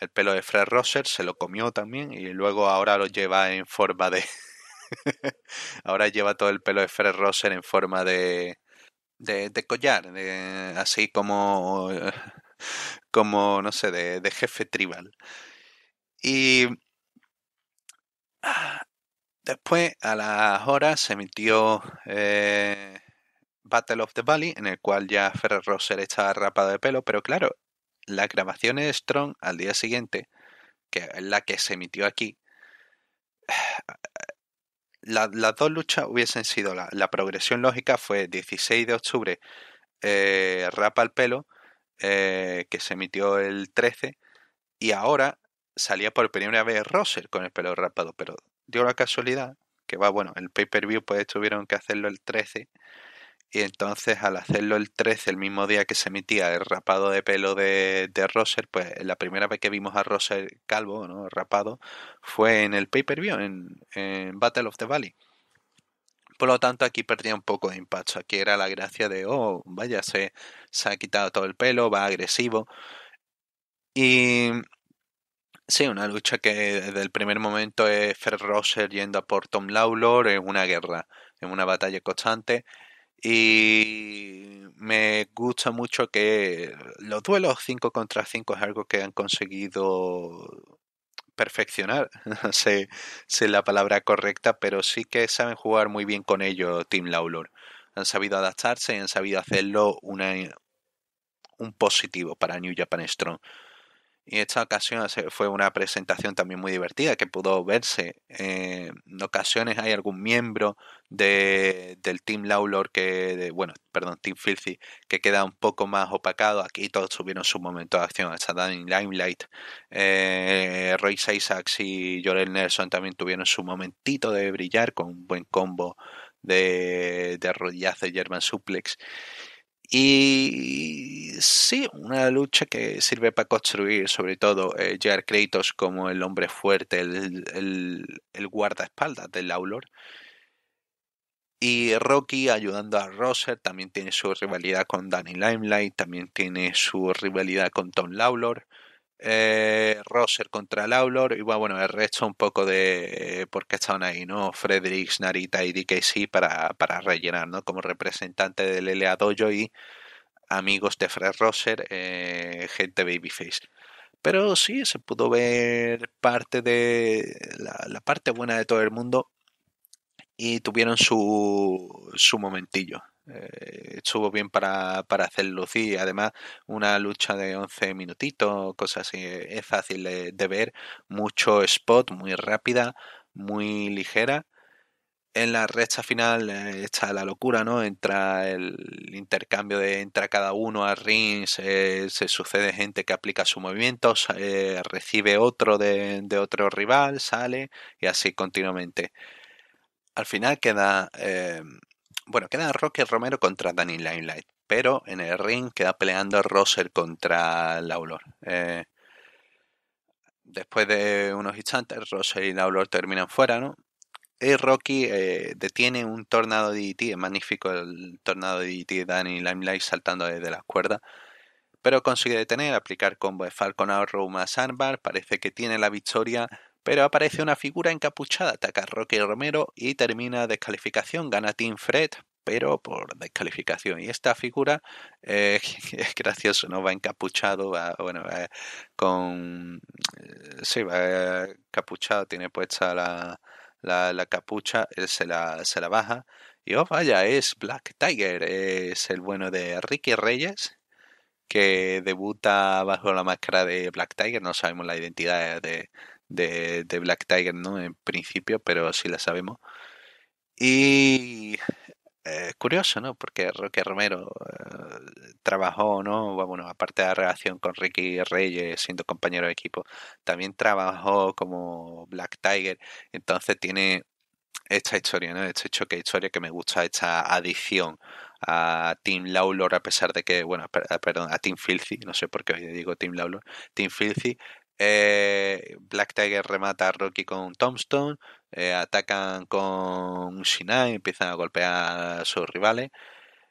el pelo de Fred Rosser se lo comió también y luego ahora lo lleva en forma de... [laughs] ahora lleva todo el pelo de Fred Rosser en forma de... De, collar, así como, como, no sé, de, jefe tribal. Y Después, a las horas, se emitió eh, Battle of the Valley, en el cual ya Fred Rosser estaba rapado de pelo, pero claro, la grabación de Strong al día siguiente, que es la que se emitió aquí, [sighs] las dos luchas hubiesen sido la, progresión lógica fue 16 de octubre eh, Rapa al pelo eh, que se emitió el 13 y ahora salía por primera vez Roser con el pelo rapado pero dio la casualidad que va bueno el pay per view pues tuvieron que hacerlo el 13 y entonces al hacerlo el 13, el mismo día que se emitía el rapado de pelo de, de Roser, pues la primera vez que vimos a Roser calvo, ¿no? rapado, fue en el pay-per-view, en, en, Battle of the Valley. Por lo tanto, aquí perdía un poco de impacto. Aquí era la gracia de, oh, vaya, se, ha quitado todo el pelo, va agresivo. Y Sí, una lucha que desde el primer momento es Fred Rosser yendo a por Tom Lawlor en una guerra, en una batalla constante. Y me gusta mucho que los duelos 5 contra 5 es algo que han conseguido perfeccionar, [laughs] no sé si es la palabra correcta, pero sí que saben jugar muy bien con ello Team Lawlor. Han sabido adaptarse y han sabido hacerlo una, un positivo para New Japan Strong. Y esta ocasión fue una presentación también muy divertida que pudo verse. Eh, en ocasiones hay algún miembro de, del Team Lawlor que, bueno, perdón, Team Filthy, que queda un poco más opacado. Aquí todos tuvieron su momento de acción. Hasta Danny Limelight, eh, Isaacs y Jorel Nelson también tuvieron su momentito de brillar con un buen combo de, de German Suplex. Y sí, una lucha que sirve para construir sobre todo eh, Kratos como el hombre fuerte, el, guardaespaldas de Lawlor, Y Rocky ayudando a Roser, también tiene su rivalidad con Danny Limelight, también tiene su rivalidad con Tom Lawlor eh, Roser contra Lawlor y bueno, el resto un poco de eh, por qué estaban ahí, ¿no? Fredericks, Narita y DKC para, para rellenar, ¿no? Como representante del LA Dojo y amigos de Fred Roser, eh, gente babyface. Pero sí, se pudo ver parte de la, la parte buena de todo el mundo y tuvieron su, su momentillo. Eh, estuvo bien para, para hacer lucir. Además, una lucha de 11 minutitos, cosas así, eh, es fácil de, ver. Mucho spot, muy rápida, muy ligera. En la recta final eh, está la locura, ¿no? Entra el intercambio de entra cada uno a rings, se sucede gente que aplica su movimiento, recibe otro de, de otro rival, sale y así continuamente. Al final queda bueno, queda Rocky Romero contra Danny Limelight, pero en el ring queda peleando Roser contra Lawlor. Eh, después de unos instantes, Roser y Lawlor terminan fuera, ¿no? Y Rocky eh, detiene un tornado DDT, e es magnífico el tornado DDT e de Danny Limelight saltando desde las cuerdas, pero consigue detener, aplicar combo de Falcon Arrow más Armbar, parece que tiene la victoria, pero aparece una figura encapuchada, ataca a Rocky Romero y termina descalificación, gana Team Fred, pero por descalificación. Y esta figura eh, [laughs] es gracioso, ¿no? Va encapuchado, bueno, con... Eh, sí, va encapuchado, tiene puesta la, capucha, se la, se la baja. Y oh, vaya, es Black Tiger, es el bueno de Ricky Reyes, que debuta bajo la máscara de Black Tiger, no sabemos la identidad de, de, Black Tiger, ¿no? En principio, pero sí la sabemos. Y eh, curioso, ¿no? Porque Roque Romero eh, trabajó, ¿no? Bueno, aparte de la relación con Ricky Reyes, siendo compañero de equipo, también trabajó como Black Tiger. Entonces tiene esta historia, ¿no? Este choque de historia que me gusta, esta adición a Tim Lawlor, a pesar de que, bueno, perdón, a Tim Filthy, no sé por qué hoy digo Tim Lawlor, Tim Filthy, eh, Black Tiger remata a Rocky con tombstone. Eh, atacan con Shinai, empiezan a golpear a sus rivales.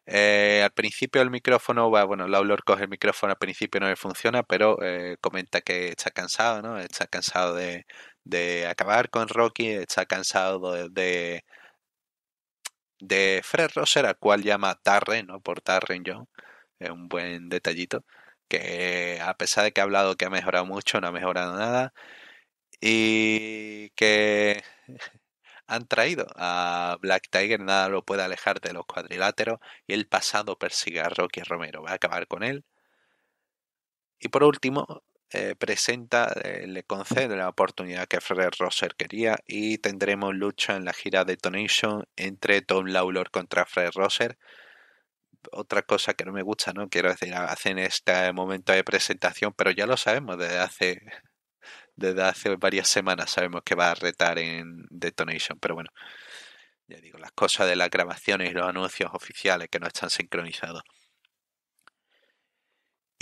Eh, al principio el micrófono va, bueno, Lawlor coge el micrófono, al principio no le funciona, pero comenta que está cansado, ¿no? Está cansado de, acabar con Rocky, está cansado de, de, Fred Rosser, al cual llama Tarren, ¿no? Por Tarren John, es un buen detallito que a pesar de que ha hablado que ha mejorado mucho, no ha mejorado nada, y que [laughs] han traído a Black Tiger, nada lo puede alejar de los cuadriláteros, y el pasado persigue a Rocky Romero, va a acabar con él. Y por último, eh, presenta, eh, le concede la oportunidad que Fred Rosser quería y tendremos lucha en la gira de Tonation entre Tom Lawlor contra Fred Rosser otra cosa que no me gusta, ¿no? Quiero decir, hacen este momento de presentación, pero ya lo sabemos desde hace desde hace varias semanas sabemos que va a retar en Detonation, pero bueno, ya digo, las cosas de las grabaciones y los anuncios oficiales que no están sincronizados.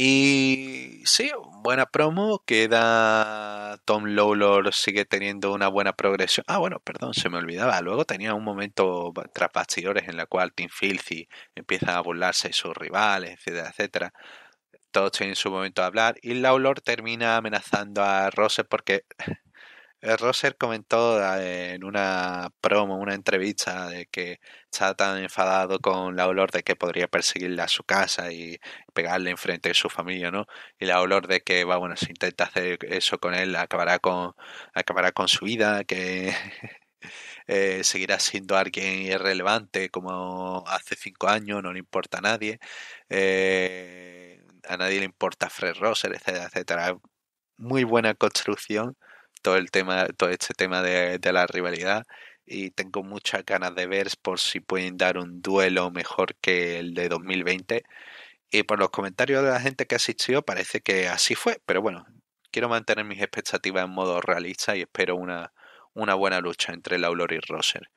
Y sí, buena promo queda Tom Lawlor, sigue teniendo una buena progresión. Ah, bueno, perdón, se me olvidaba. Luego tenía un momento tras bastidores en la cual Tim Filthy empieza a burlarse de sus rivales, etcétera, etcétera. Todos tienen su momento de hablar y Lawlor termina amenazando a Rose porque eh, Roser comentó eh, en una promo, una entrevista, de que estaba tan enfadado con la olor de que podría perseguirle a su casa y pegarle enfrente de su familia, ¿no? Y la olor de que, va, bueno, si intenta hacer eso con él, acabará con, acabará con su vida, que [laughs] eh, seguirá siendo alguien irrelevante como hace cinco años, no le importa a nadie. a nadie le importa Fred Roser, etcétera, etcétera. Muy buena construcción todo el tema, todo este tema de, la rivalidad y tengo muchas ganas de ver por si pueden dar un duelo mejor que el de 2020. Y por los comentarios de la gente que asistió parece que así fue, pero bueno, quiero mantener mis expectativas en modo realista y espero una, una buena lucha entre Lawlor y Roser.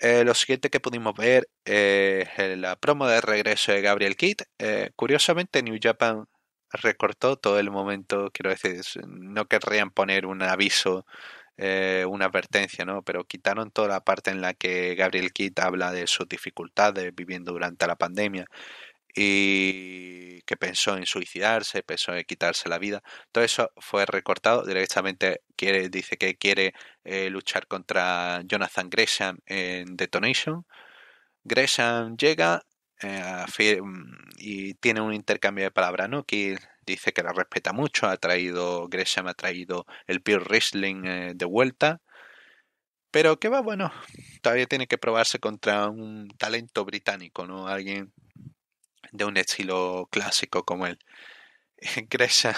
Eh, lo siguiente que pudimos ver eh, es la promo de regreso de Gabriel Kidd. Eh, curiosamente, New Japan recortó todo el momento, quiero decir, no querrían poner un aviso, eh, una advertencia, ¿no? Pero quitaron toda la parte en la que Gabriel Kidd habla de sus dificultades viviendo durante la pandemia y que pensó en suicidarse, pensó en quitarse la vida. Todo eso fue recortado directamente. Quiere, dice que quiere eh, luchar contra Jonathan Gresham en Detonation. Gresham llega, eh, mm, y tiene un intercambio de palabras, ¿no? Que dice que la respeta mucho, ha traído, Gresham ha traído el Pure Wrestling eh, de vuelta, pero que va bueno, todavía tiene que probarse contra un talento británico, ¿no? Alguien de un estilo clásico como él. [laughs] Gresham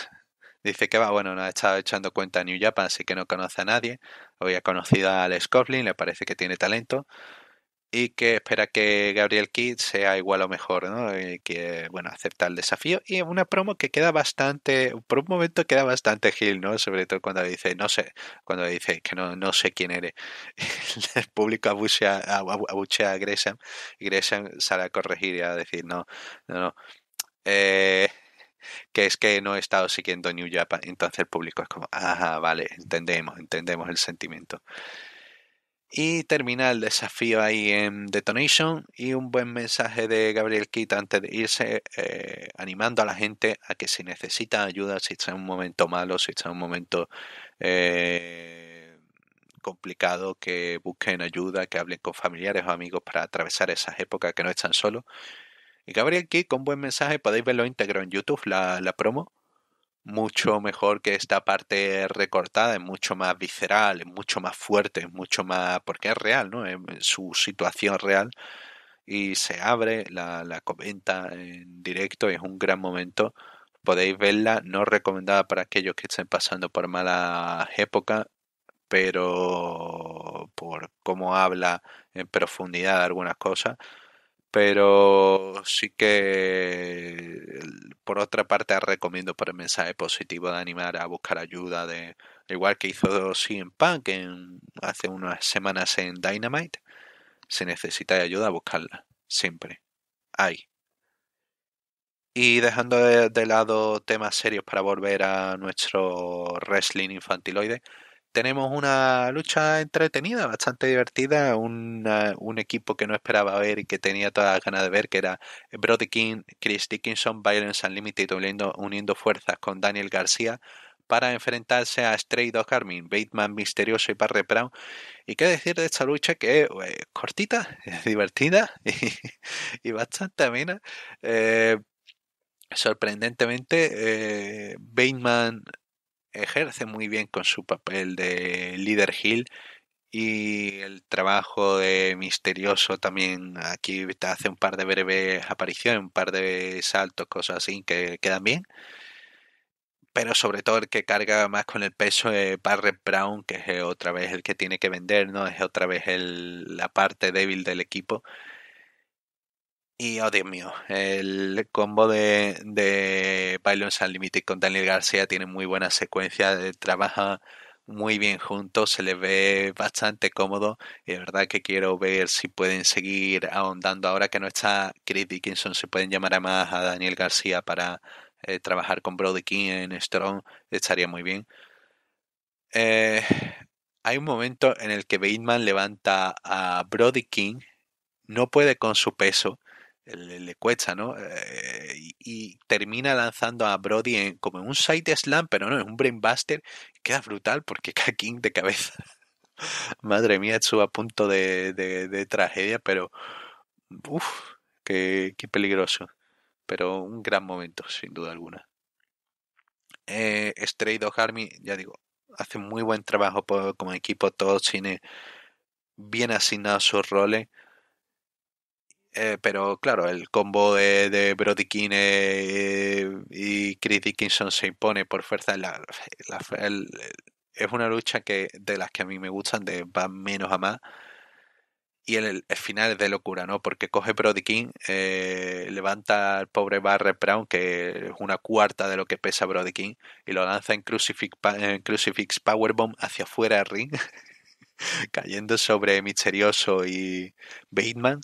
dice que va bueno, no ha estado echando cuenta a New Japan, así que no conoce a nadie, había conocido a Alex Coughlin, le parece que tiene talento, y que espera que Gabriel Kidd sea igual o mejor, ¿no? Y que, bueno, acepta el desafío. Y una promo que queda bastante, por un momento queda bastante Gil, ¿no? Sobre todo cuando dice, no sé, cuando dice que no, no sé quién eres. [laughs] el público abuchea, a Gresham y Gresham sale a corregir y a decir, no, no, no. Eh, que es que no he estado siguiendo New Japan. Entonces el público es como, ah, vale, entendemos, entendemos el sentimiento. Y termina el desafío ahí en Detonation y un buen mensaje de Gabriel Kitt antes de irse eh, animando a la gente a que si necesita ayuda, si está en un momento malo, si está en un momento eh, complicado, que busquen ayuda, que hablen con familiares o amigos para atravesar esas épocas que no están solos. Y Gabriel Kitt con buen mensaje, podéis verlo íntegro en YouTube, la promo mucho mejor que esta parte recortada, es mucho más visceral, es mucho más fuerte, es mucho más... porque es real, ¿no? Es su situación real y se abre, la, comenta en directo es un gran momento. Podéis verla, no recomendada para aquellos que estén pasando por malas épocas, pero por cómo habla en profundidad algunas cosas, pero sí que por otra parte recomiendo por el mensaje positivo de animar a buscar ayuda de igual que hizo CM Punk en, hace unas semanas en Dynamite si necesitáis ayuda buscarla siempre Ahí. y dejando de lado temas serios para volver a nuestro wrestling infantiloide tenemos una lucha entretenida, bastante divertida, un equipo que no esperaba ver y que tenía todas las ganas de ver, que era Brody King, Chris Dickinson, Violence Unlimited, uniendo, fuerzas con Daniel García para enfrentarse a Stray Dog Armin, Bateman Misterioso y Barry Brown. Y qué decir de esta lucha que eh, [laughs] es cortita, divertida [laughs] y, bastante amena. Eh, sorprendentemente, eh, Bateman ejerce muy bien con su papel de líder Hill y el trabajo de misterioso también aquí te hace un par de breves apariciones, un par de saltos, cosas así que quedan bien. Pero sobre todo el que carga más con el peso es Barrett Brown, que es otra vez el que tiene que vender, ¿no? Es otra vez la parte débil del equipo y oh Dios mío, el combo de, de Unlimited con Daniel García tiene muy buena secuencia, eh, trabaja muy bien juntos, se les ve bastante cómodo y verdad que quiero ver si pueden seguir ahondando ahora que no está Chris Dickinson, se pueden llamar a más a Daniel García para eh, trabajar con Brody King en Strong, estaría muy bien. Eh, hay un momento en el que Bateman levanta a Brody King, no puede con su peso le, cuecha ¿no? Eh, y, termina lanzando a Brody en, como en un side slam, pero no, en un brainbuster. Queda brutal porque [laughs] cae King de cabeza. Madre mía, estuvo a punto de, tragedia, pero. Uf, qué, peligroso. Pero un gran momento, sin duda alguna. Eh, Stray Dog ya digo, hace muy buen trabajo como equipo, todo cine, bien asignados sus roles. Eh, pero claro, el combo de, Brody King eh, y Chris Dickinson se impone por fuerza. es una lucha que de las que a mí me gustan, de va menos a más. Y el, final es de locura, ¿no? Porque coge Brody King, eh, levanta al pobre Barrett Brown, que es una cuarta de lo que pesa Brody King, y lo lanza en Crucifix, en Crucifix Powerbomb hacia afuera del ring, [laughs] cayendo sobre Misterioso y Bateman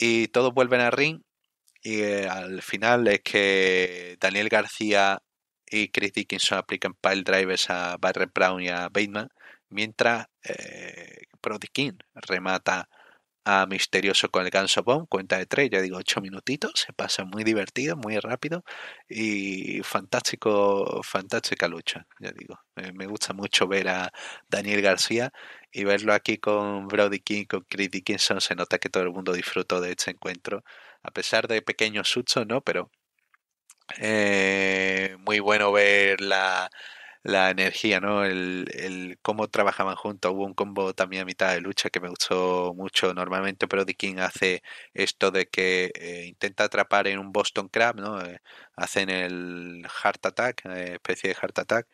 y todos vuelven a ring. Y eh, al final es que Daniel García y Chris Dickinson aplican pile drivers a Barrett Brown y a Bateman. Mientras eh, remata Misterioso con el Ganso Bomb, cuenta de tres, ya digo, ocho minutitos, se pasa muy divertido, muy rápido y fantástico, fantástica lucha, ya digo. Me gusta mucho ver a Daniel García y verlo aquí con Brody King, con Chris Dickinson, se nota que todo el mundo disfrutó de este encuentro, a pesar de pequeños sustos, ¿no? Pero eh, muy bueno ver la la energía, ¿no? El, el, cómo trabajaban juntos. Hubo un combo también a mitad de lucha que me gustó mucho. Normalmente pero King hace esto de que eh, intenta atrapar en un Boston Crab, ¿no? Eh, hacen el Heart Attack, eh, especie de Heart Attack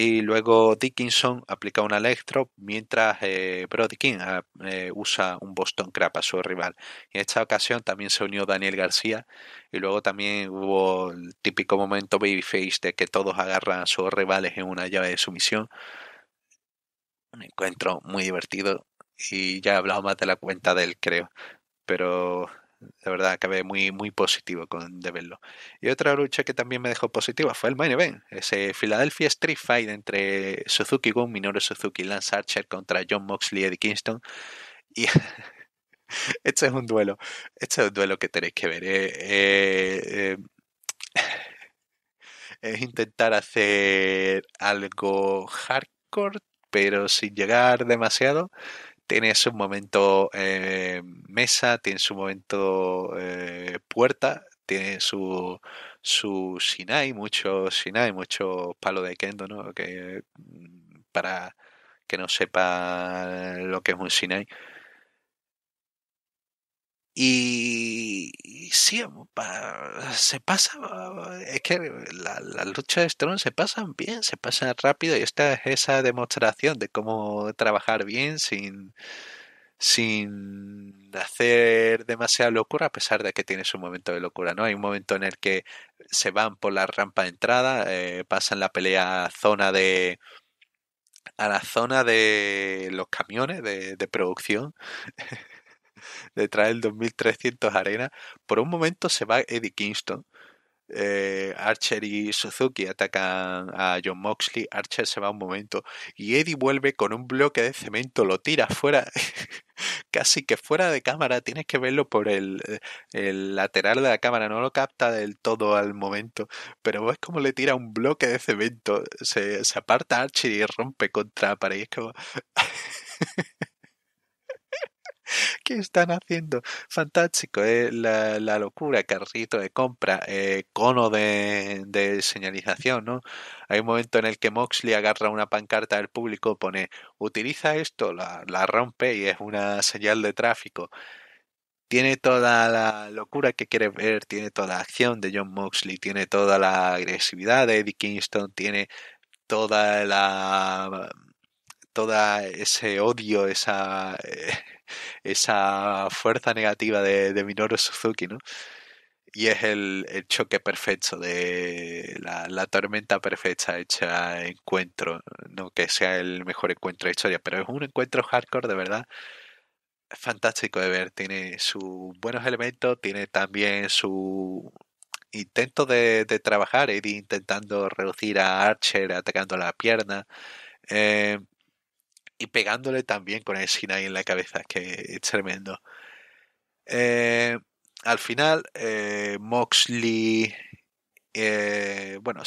y luego Dickinson aplica un electro mientras eh, Brody King ah, eh, usa un Boston Crab a su rival. en esta ocasión también se unió Daniel García y luego también hubo el típico momento babyface de que todos agarran a sus rivales en una llave de sumisión. Un encuentro muy divertido y ya he hablado más de la cuenta del creo. Pero de verdad acabé muy, muy positivo con, de verlo. Y otra lucha que también me dejó positiva fue el main event, ese Philadelphia Street Fight entre Suzuki Gun, Minoru Suzuki, Lance Archer contra John Moxley, Eddie Kingston. Y [laughs] este es un duelo, este es un duelo que tenéis que ver. Eh, eh, eh, es intentar hacer algo hardcore, pero sin llegar demasiado tiene su momento eh, mesa, tiene su momento eh, puerta, tiene su, su Sinai, mucho Sinai, mucho palo de Kendo, ¿no? Que, mm, para que no sepa lo que es un Sinai. Y, sí, se pasa, ah, es que las la luchas de Strong se pasan bien, se pasan rápido y esta es esa demostración de cómo trabajar bien sin, sin hacer demasiada locura, a pesar de que tienes un momento de locura, ¿no? Hay un momento en el que se van por la rampa de entrada, eh, pasan la pelea a zona de a la zona de los camiones de, de producción [laughs] detrás del 2300 Arena. Por un momento se va Eddie Kingston. Eh, Archer y Suzuki atacan a John Moxley, Archer se va un momento y Eddie vuelve con un bloque de cemento, lo tira fuera, [laughs] casi que fuera de cámara, tienes que verlo por el, el, lateral de la cámara, no lo capta del todo al momento, pero es como le tira un bloque de cemento, se, se aparta Archer y rompe contra la [laughs] [laughs] ¿Qué están haciendo? Fantástico, eh, la, locura, carrito de compra, eh, cono de, señalización, ¿no? Hay un momento en el que Moxley agarra una pancarta del público, pone, utiliza esto, la, la rompe y es una señal de tráfico. Tiene toda la locura que quiere ver, tiene toda la acción de John Moxley, tiene toda la agresividad de Eddie Kingston, tiene toda la toda ese odio, esa, [laughs] esa fuerza negativa de, Minoru Suzuki, ¿no? Y es el, choque perfecto de la, tormenta perfecta hecha encuentro, no que sea el mejor encuentro de historia, pero es un encuentro hardcore de verdad fantástico de ver. Tiene sus buenos elementos, tiene también su intento de, trabajar, Eddie intentando reducir a Archer atacando la pierna. Eh, y pegándole también con el ahí en la cabeza, que es tremendo. Eh, al final, eh, Moxley. Eh, bueno,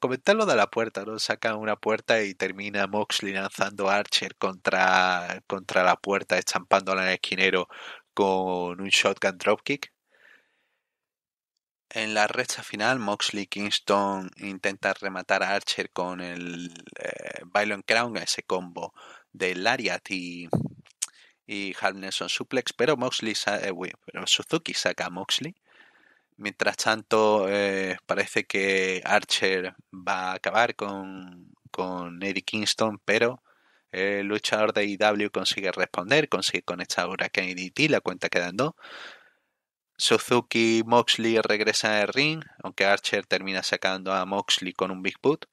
comentarlo lo de la puerta, ¿no? Saca una puerta y termina Moxley lanzando a Archer contra, contra la puerta, estampándola en el esquinero con un shotgun dropkick. En la recta final, Moxley Kingston intenta rematar a Archer con el Bailon Crown Crown, ese combo de Lariat y, y son Suplex, pero Moxley eh, pero Suzuki saca a Moxley. Mientras tanto, eh, parece que Archer va a acabar con, con Eddie Kingston, pero el luchador de IW e consigue responder, consigue conectar ahora con DT, la cuenta quedando. Suzuki Moxley regresa al ring, aunque Archer termina sacando a Moxley con un Big Boot.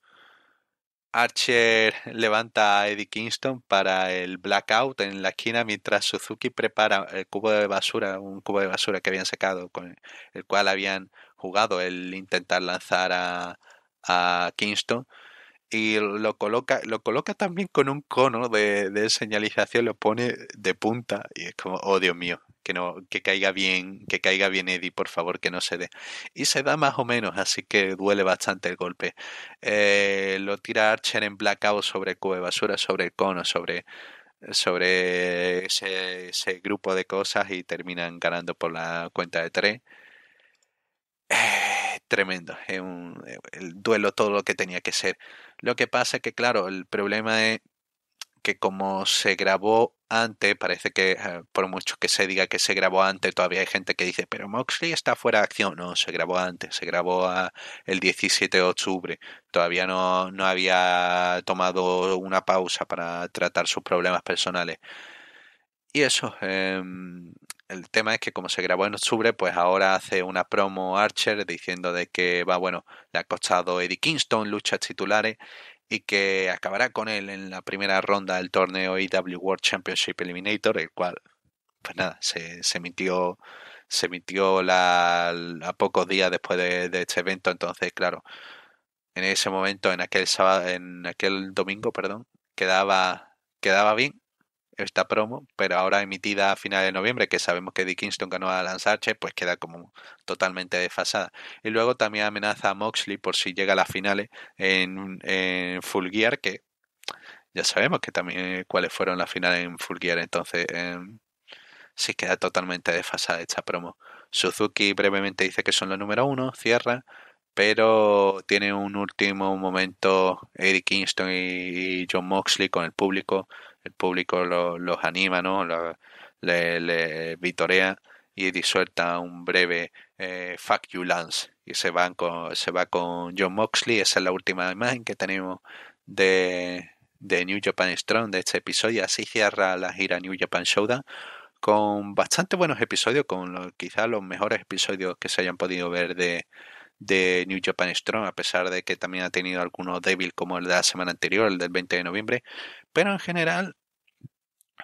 Archer levanta a Eddie Kingston para el blackout en la esquina mientras Suzuki prepara el eh, cubo de basura, un cubo de basura que habían sacado, con el cual habían jugado el intentar lanzar a, Kingston. Y lo coloca, lo coloca también con un cono de, de, señalización, lo pone de punta y es como, oh Dios mío, que no, que caiga bien, que caiga bien Eddie, por favor, que no se dé. Y se da más o menos, así que duele bastante el golpe. Eh, lo tira Archer en blackout sobre Cube Basura, sobre el cono, sobre, sobre ese, grupo de cosas y terminan ganando por la cuenta de tres. Eh, tremendo, es un, el duelo todo lo que tenía que ser. Lo que pasa es que, claro, el problema es que como se grabó antes, parece que eh, por mucho que se diga que se grabó antes, todavía hay gente que dice, pero Moxley está fuera de acción. No, se grabó antes, se grabó el 17 de octubre. Todavía no, había tomado una pausa para tratar sus problemas personales. Y eso, em, el tema es que como se grabó en octubre, pues ahora hace una promo Archer diciendo de que va, bueno, le ha costado Eddie Kingston luchas titulares y que acabará con él en la primera ronda del torneo IW e World Championship Eliminator, el cual, pues nada, se, se emitió se emitió la, a pocos días después de, de, este evento, entonces claro, en ese momento, en aquel sábado, en aquel domingo, perdón, quedaba, quedaba bien esta promo, pero ahora emitida a finales de noviembre, que sabemos que Kingston ganó a Lance pues queda como totalmente desfasada. Y luego también amenaza a Moxley por si llega a las finales en, Full Gear, que ya sabemos que también eh, cuáles fueron las finales en Full Gear, entonces em, sí queda totalmente desfasada esta promo. Suzuki brevemente dice que son los número uno, cierra, pero tiene un último momento Eddie Kingston y John Moxley con el público el público los anima, ¿no? le, vitorea y disuelta un breve eh, fuck you Lance y se, van con, se va con John Moxley. Esa es la última imagen que tenemos de, de New Japan Strong de este episodio. Así cierra la gira New Japan Showdown con bastante buenos episodios, con quizá quizás los mejores episodios que se hayan podido ver de, de New Japan Strong, a pesar de que también ha tenido algunos débil como el de la semana anterior, el del 20 de noviembre. Pero en general,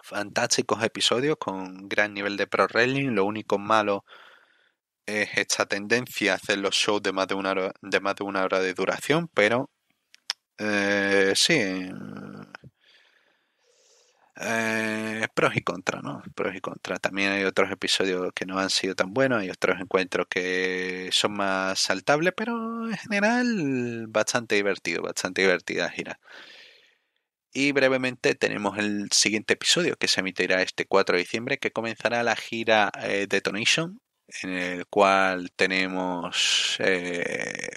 fantásticos episodios con gran nivel de pro wrestling. Lo único malo es esta tendencia a hacer los shows de más de una hora de, más de, una hora de duración, pero eh, sí, eh, pros y contras, ¿no? Pros y contras. También hay otros episodios que no han sido tan buenos, hay otros encuentros que son más saltables, pero en general bastante divertido, bastante divertida gira. Y brevemente tenemos el siguiente episodio que se emitirá este 4 de diciembre, que comenzará la gira eh, Detonation, en el cual tenemos eh,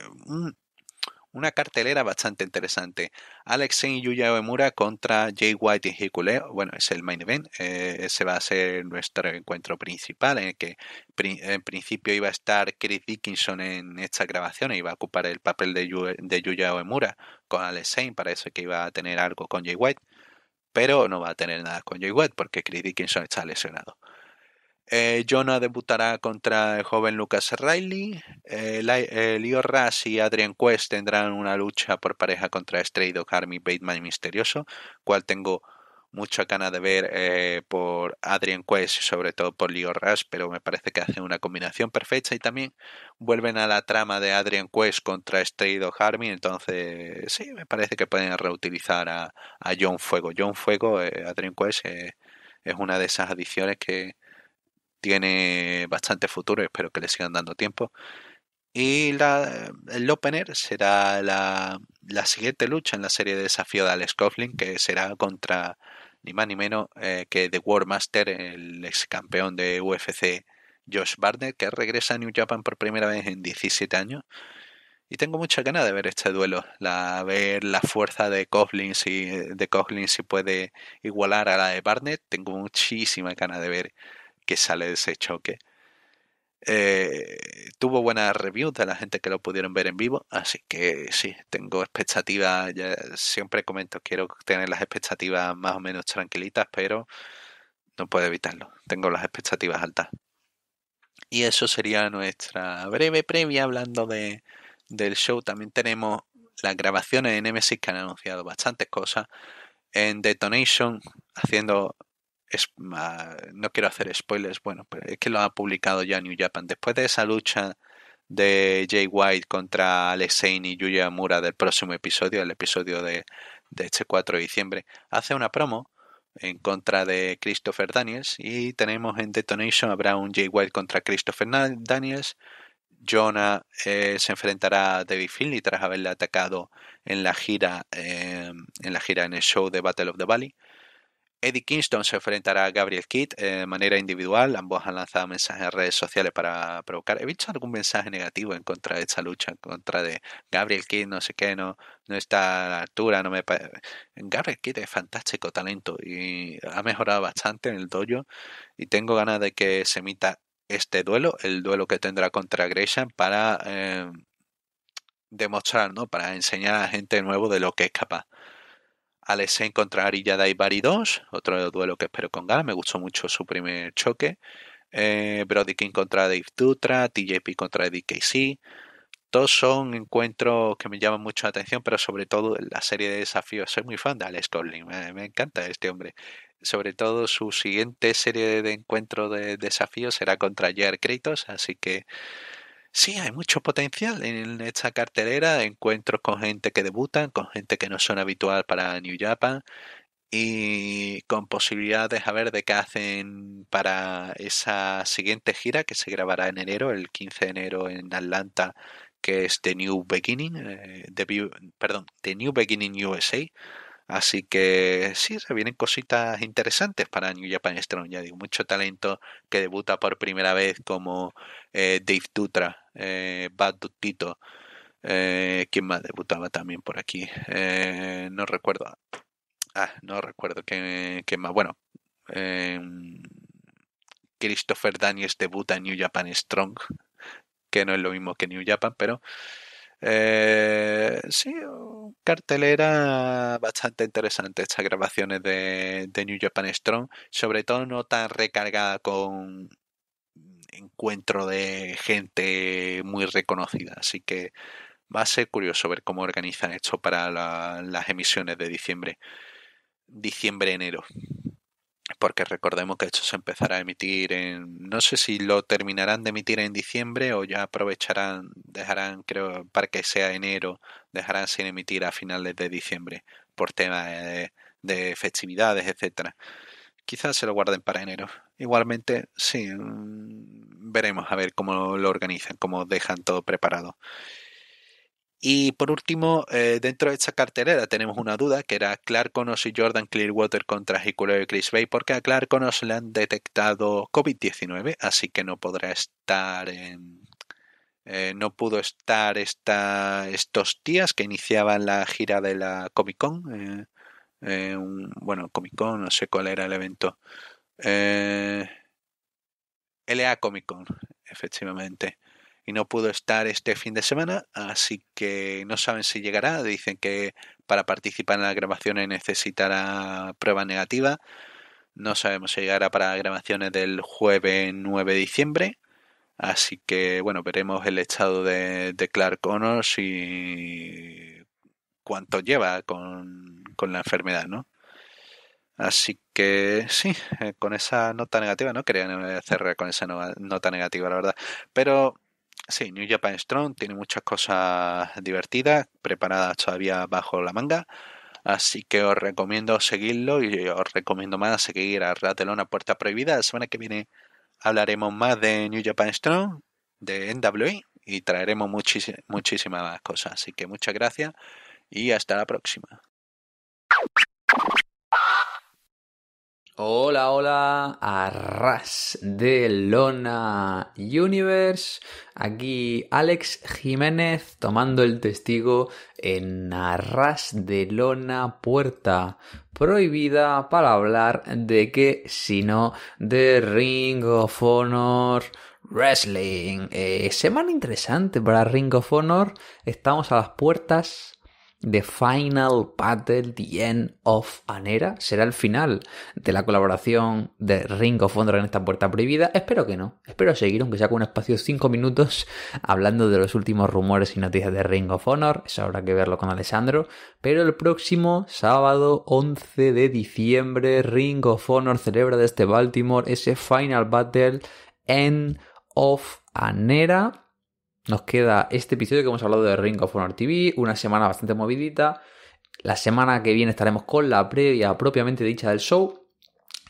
una cartelera bastante interesante. Alex y Yuya Oemura contra Jay White y Hikule. Bueno, es el main event. Eh, ese va a ser nuestro encuentro principal, en el que en principio iba a estar Chris Dickinson en esta grabación iba a ocupar el papel de, de Yuya Oemura con Alex Parece que iba a tener algo con Jay White. Pero no va a tener nada con Jay White porque Chris Dickinson está lesionado. Eh, Jonah debutará contra el joven Lucas Riley. Eh, eh Leo Ras y Adrian Quest tendrán una lucha por pareja contra Stray Dog Army Bateman Misterioso, cual tengo mucha gana de ver eh, por Adrian Quest y sobre todo por Leo Ras, pero me parece que hacen una combinación perfecta y también vuelven a la trama de Adrian Quest contra Stray Dog entonces sí, me parece que pueden reutilizar a, a John Fuego. John Fuego, eh, Adrian Quest es una de esas adiciones que tiene bastante futuro, espero que le sigan dando tiempo. Y el opener será la, siguiente lucha en la serie de desafío de Alex Coughlin, que será contra ni más ni menos eh, que The War el ex campeón de UFC Josh Barnett, que regresa a New Japan por primera vez en 17 años. Y tengo mucha ganas de ver este duelo, la, ver la fuerza de Coughlin, si, de Coughlin si puede igualar a la de Barnett. Tengo muchísima ganas de ver que sale de ese choque. Eh, tuvo buenas reviews de la gente que lo pudieron ver en vivo, así que sí, tengo expectativas, siempre comento, quiero tener las expectativas más o menos tranquilitas, pero no puedo evitarlo, tengo las expectativas altas. Y eso sería nuestra breve previa hablando de, del show. También tenemos las grabaciones en Nemesis que han anunciado bastantes cosas. En Detonation, haciendo Ah, no quiero hacer spoilers, bueno, pero es que lo ha publicado ya New Japan. Después de esa lucha de Jay White contra Alex y Yuya Mura del próximo episodio, el episodio de, de este 4 de diciembre, hace una promo en contra de Christopher Daniels y tenemos en Detonation habrá un Jay White contra Christopher Daniels. Jonah eh, se enfrentará a David Finley tras haberle atacado en la gira eh, en la gira en el show de Battle of the Valley. Eddie Kingston se enfrentará a Gabriel Kidd eh, de manera individual. Ambos han lanzado mensajes en redes sociales para provocar. He visto algún mensaje negativo en contra de esta lucha, en contra de Gabriel Kidd, no sé qué, no, no está a la altura. No me... Gabriel Kidd es fantástico talento y ha mejorado bastante en el dojo. Y tengo ganas de que se emita este duelo, el duelo que tendrá contra Gresham, para eh, demostrar, ¿no? para enseñar a gente nuevo de lo que es capaz. Alexei contra Ari Yadai 2, otro duelo que espero con ganas, me gustó mucho su primer choque. Eh, Brody King contra Dave Dutra, TJP contra DKC. Todos son encuentros que me llaman mucho la atención, pero sobre todo la serie de desafíos. Soy muy fan de Alex Corlin, me, encanta este hombre. Sobre todo su siguiente serie de encuentros de desafíos será contra Jair Kratos, así que sí, hay mucho potencial en esta cartelera, encuentros con gente que debutan, con gente que no son habitual para New Japan y con posibilidades a ver de qué hacen para esa siguiente gira que se grabará en enero, el 15 de enero en Atlanta, que es The New Beginning, eh, perdón, The New Beginning USA Así que sí, se vienen cositas interesantes para New Japan Strong. Ya digo, mucho talento que debuta por primera vez como eh, Dave Dutra, eh, Bad Dutito. Eh, ¿Quién más debutaba también por aquí? Eh, no recuerdo. Ah, no recuerdo quién más. Bueno, Christopher Daniels debuta en New Japan Strong, que no es lo mismo que New Japan, pero eh, sí, cartelera bastante interesante estas grabaciones de, de New Japan Strong, sobre todo no tan recargada con encuentro de gente muy reconocida, así que va a ser curioso ver cómo organizan esto para las emisiones de diciembre, diciembre-enero porque recordemos que esto se empezará a emitir en, no sé si lo terminarán de emitir en diciembre o ya aprovecharán, dejarán, creo, para que sea enero, dejarán sin emitir a finales de diciembre por temas de, de festividades, etcétera. Quizás se lo guarden para enero. Igualmente, sí, mm, veremos a ver cómo lo organizan, cómo dejan todo preparado. Y por último, eh, dentro de esta carterera tenemos una duda que era Clark Connors y Jordan Clearwater contra Hiculeo y Chris Bay, porque a Clark Connors le han detectado COVID-19, así que no podrá estar en, eh, no pudo estar esta, estos días que iniciaban la gira de la Comic Con. Eh, bueno, Comic Con, no sé cuál era el evento. LA Comic Con, efectivamente no pudo estar este fin de semana, así que no saben si llegará. Dicen que para participar en las grabaciones necesitará prueba negativa. No sabemos si llegará para grabaciones del jueves 9 de diciembre. Así que bueno, veremos el estado de, de Clark Connors y cuánto lleva con, la enfermedad, ¿no? Así que sí, eh, con esa nota negativa, no querían cerrar con esa nota negativa, la verdad. Pero Sí, New Japan Strong tiene muchas cosas divertidas preparadas todavía bajo la manga. Así que os recomiendo seguirlo y os recomiendo más seguir a Ratelona Puerta Prohibida. La semana que viene hablaremos más de New Japan Strong, de NWA y traeremos muchísimas cosas. Así que muchas gracias y hasta la próxima. Hola, hola,
arras de Lona Universe. Aquí Alex Jiménez tomando el testigo en Arras de Lona Puerta Prohibida para hablar de que sino de Ring of Honor Wrestling. Eh, semana interesante para Ring of Honor. Estamos a las puertas The Final Battle, The End of an Era. ¿Será el final de la colaboración de Ring of Honor en esta puerta prohibida? Espero que no. Espero seguir, aunque sea con un espacio de 5 minutos, hablando de los últimos rumores y noticias de Ring of Honor. Eso habrá que verlo con Alessandro. Pero el próximo sábado 11 de diciembre, Ring of Honor celebra desde Baltimore ese Final Battle, End of an Era nos queda este episodio que hemos hablado de Ring of Honor TV, una semana bastante movidita. La semana que viene estaremos con la previa propiamente dicha del show.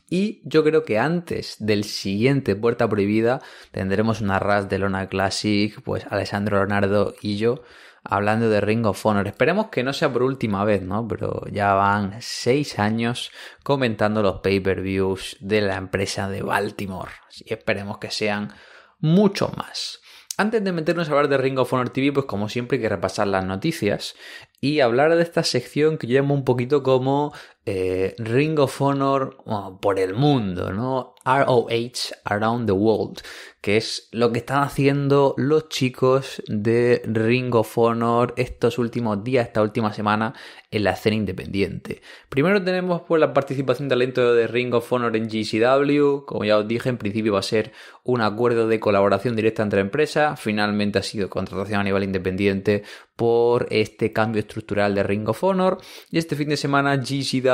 Y yo creo que antes del siguiente Puerta Prohibida tendremos una ras de Lona Classic, pues Alessandro Leonardo y yo hablando de Ring of Honor. Esperemos que no sea por última vez, ¿no? Pero ya van seis años comentando los pay-per-views de la empresa de Baltimore. Y esperemos que sean mucho más. Antes de meternos a hablar de Ring of Honor TV, pues como siempre hay que repasar las noticias y hablar de esta sección que yo llamo un poquito como eh, Ring of Honor por el mundo, ¿no? ROH Around the World, que es lo que están haciendo los chicos de Ring of Honor estos últimos días, esta última semana en la escena independiente. Primero tenemos pues la participación de talento de Ring of Honor en GCW, como ya os dije, en principio va a ser un acuerdo de colaboración directa entre empresas, finalmente ha sido contratación a nivel independiente por este cambio estructural de Ring of Honor y este fin de semana GCW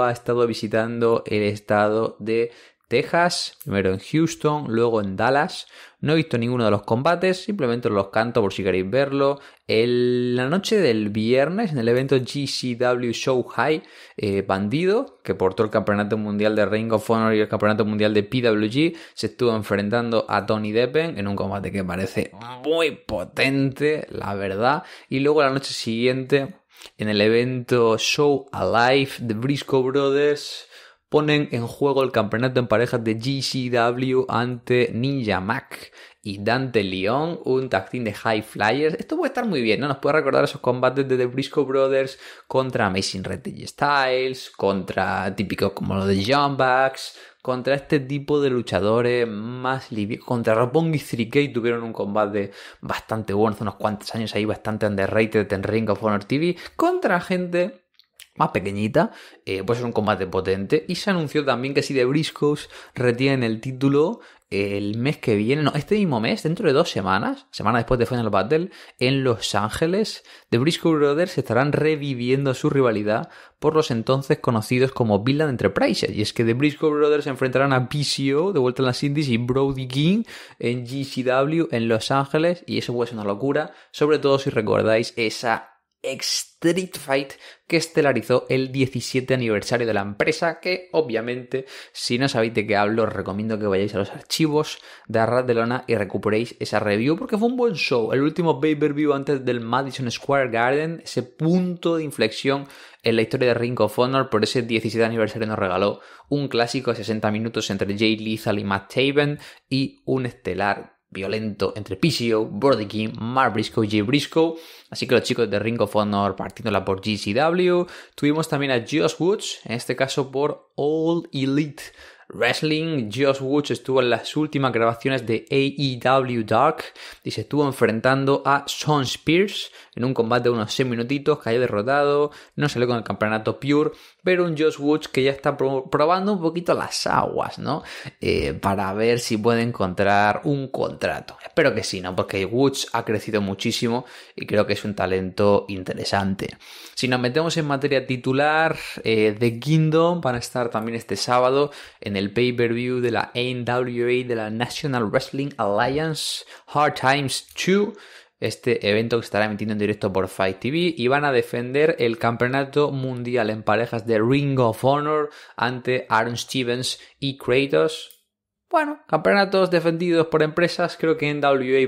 ha estado visitando el estado de Texas, primero en Houston, luego en Dallas. No he visto ninguno de los combates, simplemente los canto por si queréis verlo. En la noche del viernes, en el evento GCW Show High, eh, Bandido, que portó el Campeonato Mundial de Ring of Honor y el Campeonato Mundial de PWG, se estuvo enfrentando a Tony Deppen en un combate que parece muy potente, la verdad. Y luego la noche siguiente en el evento Show Alive de Briscoe Brothers ponen en juego el campeonato en parejas de GCW ante Ninja Mac y Dante León, un tag team de High Flyers. Esto puede estar muy bien, ¿no? Nos puede recordar esos combates de The Briscoe Brothers contra Amazing Red Styles, contra típicos como los de Young contra este tipo de luchadores más libios. Contra Roppongi 3K tuvieron un combate bastante bueno hace unos cuantos años ahí, bastante underrated en Ring of Honor TV. Contra gente más pequeñita, eh, pues es un combate potente. Y se anunció también que si de Briscoes retienen el título, el mes que viene, no, este mismo mes, dentro de dos semanas, semana después de Final Battle, en Los Ángeles, The Briscoe Brothers estarán reviviendo su rivalidad por los entonces conocidos como Villain Enterprises. Y es que The Briscoe Brothers se enfrentarán a BCO, de vuelta en las Indies y Brody King en GCW en Los Ángeles. Y eso puede ser una locura, sobre todo si recordáis esa Street Fight que estelarizó el 17 aniversario de la empresa que obviamente si no sabéis de qué hablo os recomiendo que vayáis a los archivos de Arras de Lona y recuperéis esa review porque fue un buen show el último pay-per-view antes del Madison Square Garden ese punto de inflexión en la historia de Ring of Honor por ese 17 aniversario nos regaló un clásico de 60 minutos entre Jay Lethal y Matt Taven y un estelar violento entre Piscio, King Mar Briscoe y Jay Briscoe. Así que los chicos de Ring of Honor partiéndola por GCW. Tuvimos también a Josh Woods, en este caso por All Elite Wrestling. Josh Woods estuvo en las últimas grabaciones de AEW Dark y se estuvo enfrentando a Sean Spears en un combate de unos 6 minutitos. Cayó derrotado, no salió con el campeonato Pure pero un Josh Woods que ya está probando un poquito las aguas, ¿no? Eh, para ver si puede encontrar un contrato. Espero que sí, ¿no? Porque Woods ha crecido muchísimo y creo que es un talento interesante. Si nos metemos en materia titular, eh, The Kingdom van a estar también este sábado en el pay-per-view de la NWA, de la National Wrestling Alliance, Hard Times 2 este evento que estará emitiendo en directo por Fight TV y van a defender el campeonato mundial en parejas de Ring of Honor ante Aaron Stevens y Kratos. Bueno, campeonatos defendidos por empresas, creo que en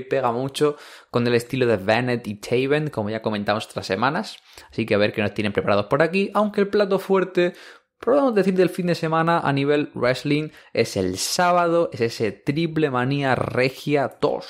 pega mucho con el estilo de Bennett y Taven, como ya comentamos otras semanas. Así que a ver qué nos tienen preparados por aquí, aunque el plato fuerte podemos decir del fin de semana a nivel wrestling es el sábado, es ese triple manía regia tos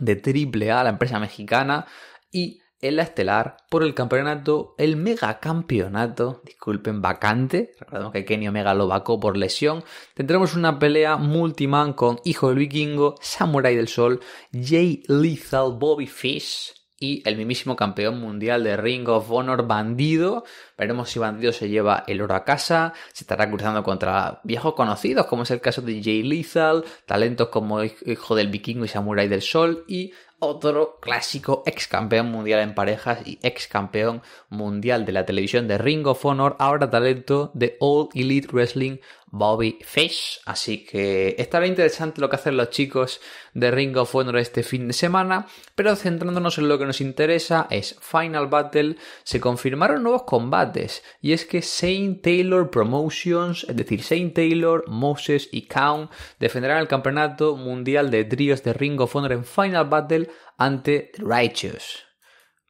de AAA, la empresa mexicana, y en la estelar por el campeonato, el megacampeonato, disculpen, vacante. Recordemos que Kenny Omega lo vacó por lesión. Tendremos una pelea multiman con Hijo del Vikingo, Samurai del Sol, Jay Lethal, Bobby Fish, y el mismísimo campeón mundial de Ring of Honor, Bandido. Veremos si Bandido se lleva el oro a casa, se estará cruzando contra viejos conocidos, como es el caso de Jay Lethal, talentos como Hijo del Vikingo y Samurai del Sol, y otro clásico ex campeón mundial en parejas y ex campeón mundial de la televisión de Ring of Honor, ahora talento de All Elite Wrestling, Bobby Fish. Así que estará interesante lo que hacen los chicos de Ring of Honor este fin de semana, pero centrándonos en lo que nos interesa es Final Battle. Se confirmaron nuevos combates y es que Saint Taylor Promotions, es decir, Saint Taylor, Moses y Count defenderán el campeonato mundial de tríos de Ring of Honor en Final Battle ante Righteous,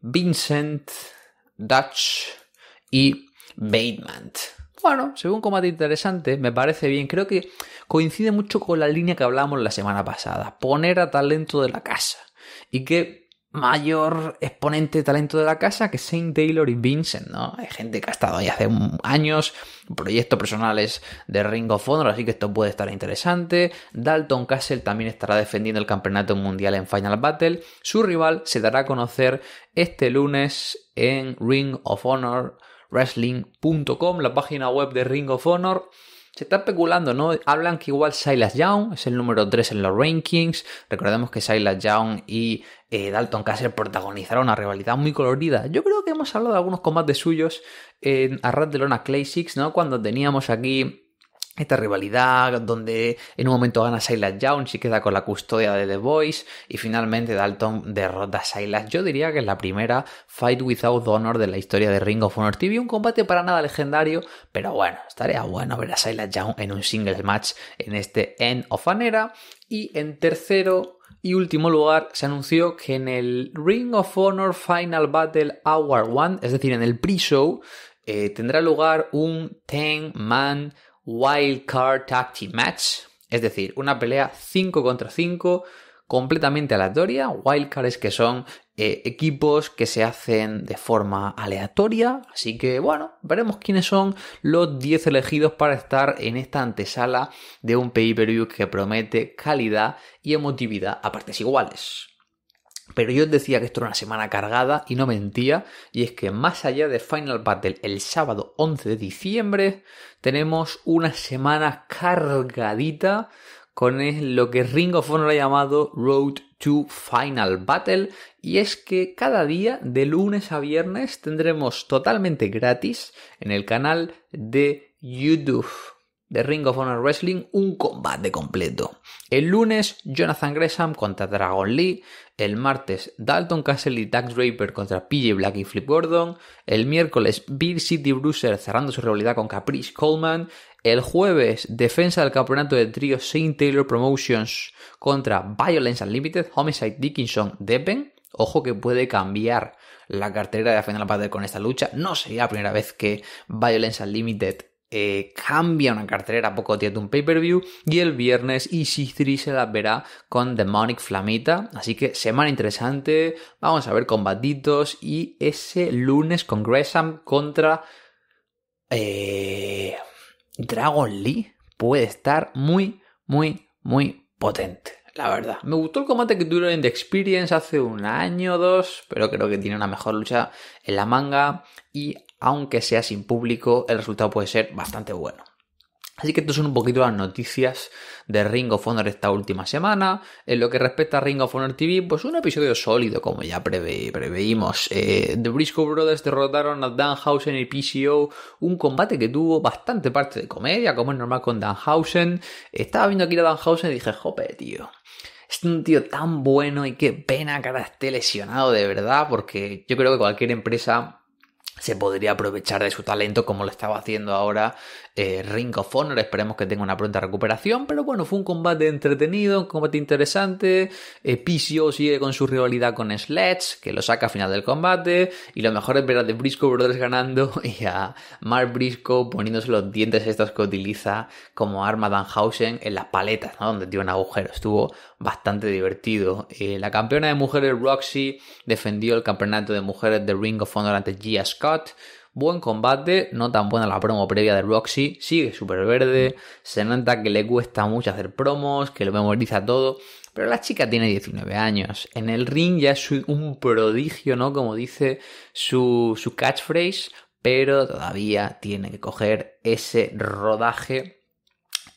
Vincent, Dutch y Bateman. Bueno, según combate interesante, me parece bien. Creo que coincide mucho con la línea que hablamos la semana pasada. Poner a talento de la casa. Y que mayor exponente de talento de la casa, que Saint Taylor y Vincent, ¿no? Hay gente que ha estado ahí hace años, proyectos personales de Ring of Honor, así que esto puede estar interesante. Dalton Castle también estará defendiendo el campeonato mundial en Final Battle. Su rival se dará a conocer este lunes en Ring of Honor Wrestling.com, la página web de Ring of Honor. Se está especulando, ¿no? Hablan que igual Silas Young es el número 3 en los rankings. Recordemos que Silas Young y eh, Dalton Casser protagonizaron una rivalidad muy colorida. Yo creo que hemos hablado de algunos combates suyos en a de Lona Clay ¿no? Cuando teníamos aquí esta rivalidad donde en un momento gana Silas Young, y queda con la custodia de The Voice y finalmente Dalton derrota a Silas. Yo diría que es la primera Fight Without Honor de la historia de Ring of Honor TV, un combate para nada legendario, pero bueno, estaría bueno ver a Silas Young en un single match en este End of an Y en tercero y último lugar, se anunció que en el Ring of Honor Final Battle Hour 1, es decir, en el pre-show, eh, tendrá lugar un Ten man Wildcard Card Match, es decir, una pelea 5 contra 5 completamente aleatoria. es que son eh, equipos que se hacen de forma aleatoria. Así que bueno, veremos quiénes son los 10 elegidos para estar en esta antesala de un pay-per-view que promete calidad y emotividad a partes iguales. Pero yo decía que esto era una semana cargada y no mentía, y es que más allá de Final Battle el sábado 11 de diciembre, tenemos una semana cargadita con lo que Ring of Honor ha llamado Road to Final Battle, y es que cada día, de lunes a viernes, tendremos totalmente gratis en el canal de YouTube de Ring of Honor Wrestling un combate completo. El lunes, Jonathan Gresham contra Dragon Lee. El martes, Dalton Castle y Dax Draper contra PJ Black y Flip Gordon. El miércoles, Bill City Bruiser cerrando su rivalidad con Caprice Coleman. El jueves, defensa del campeonato del trío St. Taylor Promotions contra Violence Unlimited, Homicide Dickinson, Deppen. Ojo que puede cambiar la cartera de la Final con esta lucha. No sería la primera vez que Violence Unlimited eh, cambia una carterera, poco tiempo de un pay-per-view y el viernes Easy 3 se la verá con Demonic Flamita. Así que semana interesante, vamos a ver combatitos y ese lunes con Gresham contra eh, Dragon Lee puede estar muy, muy, muy potente. La verdad, me gustó el combate que duró en The Experience hace un año o dos, pero creo que tiene una mejor lucha en la manga y aunque sea sin público, el resultado puede ser bastante bueno. Así que estas son un poquito las noticias de Ring of Honor esta última semana. En lo que respecta a Ring of Honor TV, pues un episodio sólido, como ya preveímos. Eh, The Briscoe Brothers derrotaron a Danhausen y PCO, un combate que tuvo bastante parte de comedia, como es normal con Danhausen. Estaba viendo aquí a Danhausen y dije, jope, tío. Es un tío tan bueno y qué pena que ahora esté lesionado de verdad, porque yo creo que cualquier empresa se podría aprovechar de su talento como lo estaba haciendo ahora eh, Ring of Honor, esperemos que tenga una pronta recuperación, pero bueno, fue un combate entretenido, un combate interesante. Eh, sigue con su rivalidad con Sledge, que lo saca a final del combate, y lo mejor es ver a The Briscoe Brothers ganando [laughs] y a Mark Briscoe poniéndose los dientes estos que utiliza como arma Danhausen en las paletas, ¿no? donde tiene un agujero. Estuvo bastante divertido. Eh, la campeona de mujeres Roxy defendió el campeonato de mujeres de Ring of Honor ante Gia Scott. Buen combate, no tan buena la promo previa de Roxy, sigue súper verde, mm. se nota que le cuesta mucho hacer promos, que lo memoriza todo, pero la chica tiene 19 años, en el ring ya es un prodigio, ¿no? Como dice su, su catchphrase, pero todavía tiene que coger ese rodaje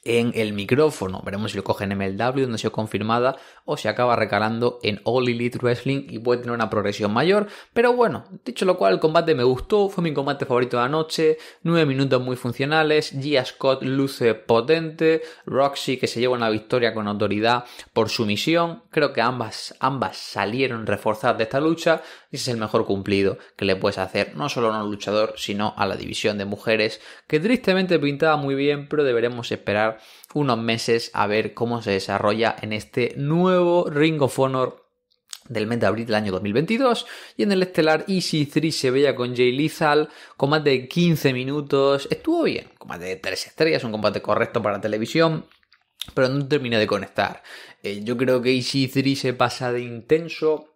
en el micrófono. Veremos si lo coge en MLW, donde ha sido confirmada o se acaba recalando en All Elite Wrestling y puede tener una progresión mayor. Pero bueno, dicho lo cual, el combate me gustó, fue mi combate favorito de anoche. noche, 9 minutos muy funcionales, Gia Scott luce potente, Roxy que se lleva una victoria con autoridad por su misión, creo que ambas, ambas salieron reforzadas de esta lucha y ese es el mejor cumplido que le puedes hacer no solo a un luchador, sino a la división de mujeres que tristemente pintaba muy bien, pero deberemos esperar unos meses a ver cómo se desarrolla en este nuevo Ring of Honor del mes de abril del año 2022 y en el estelar Easy 3 se veía con Jay con más de 15 minutos, estuvo bien, con más de 3 estrellas, un combate correcto para televisión, pero no terminé de conectar. Eh, yo creo que Easy 3 se pasa de intenso,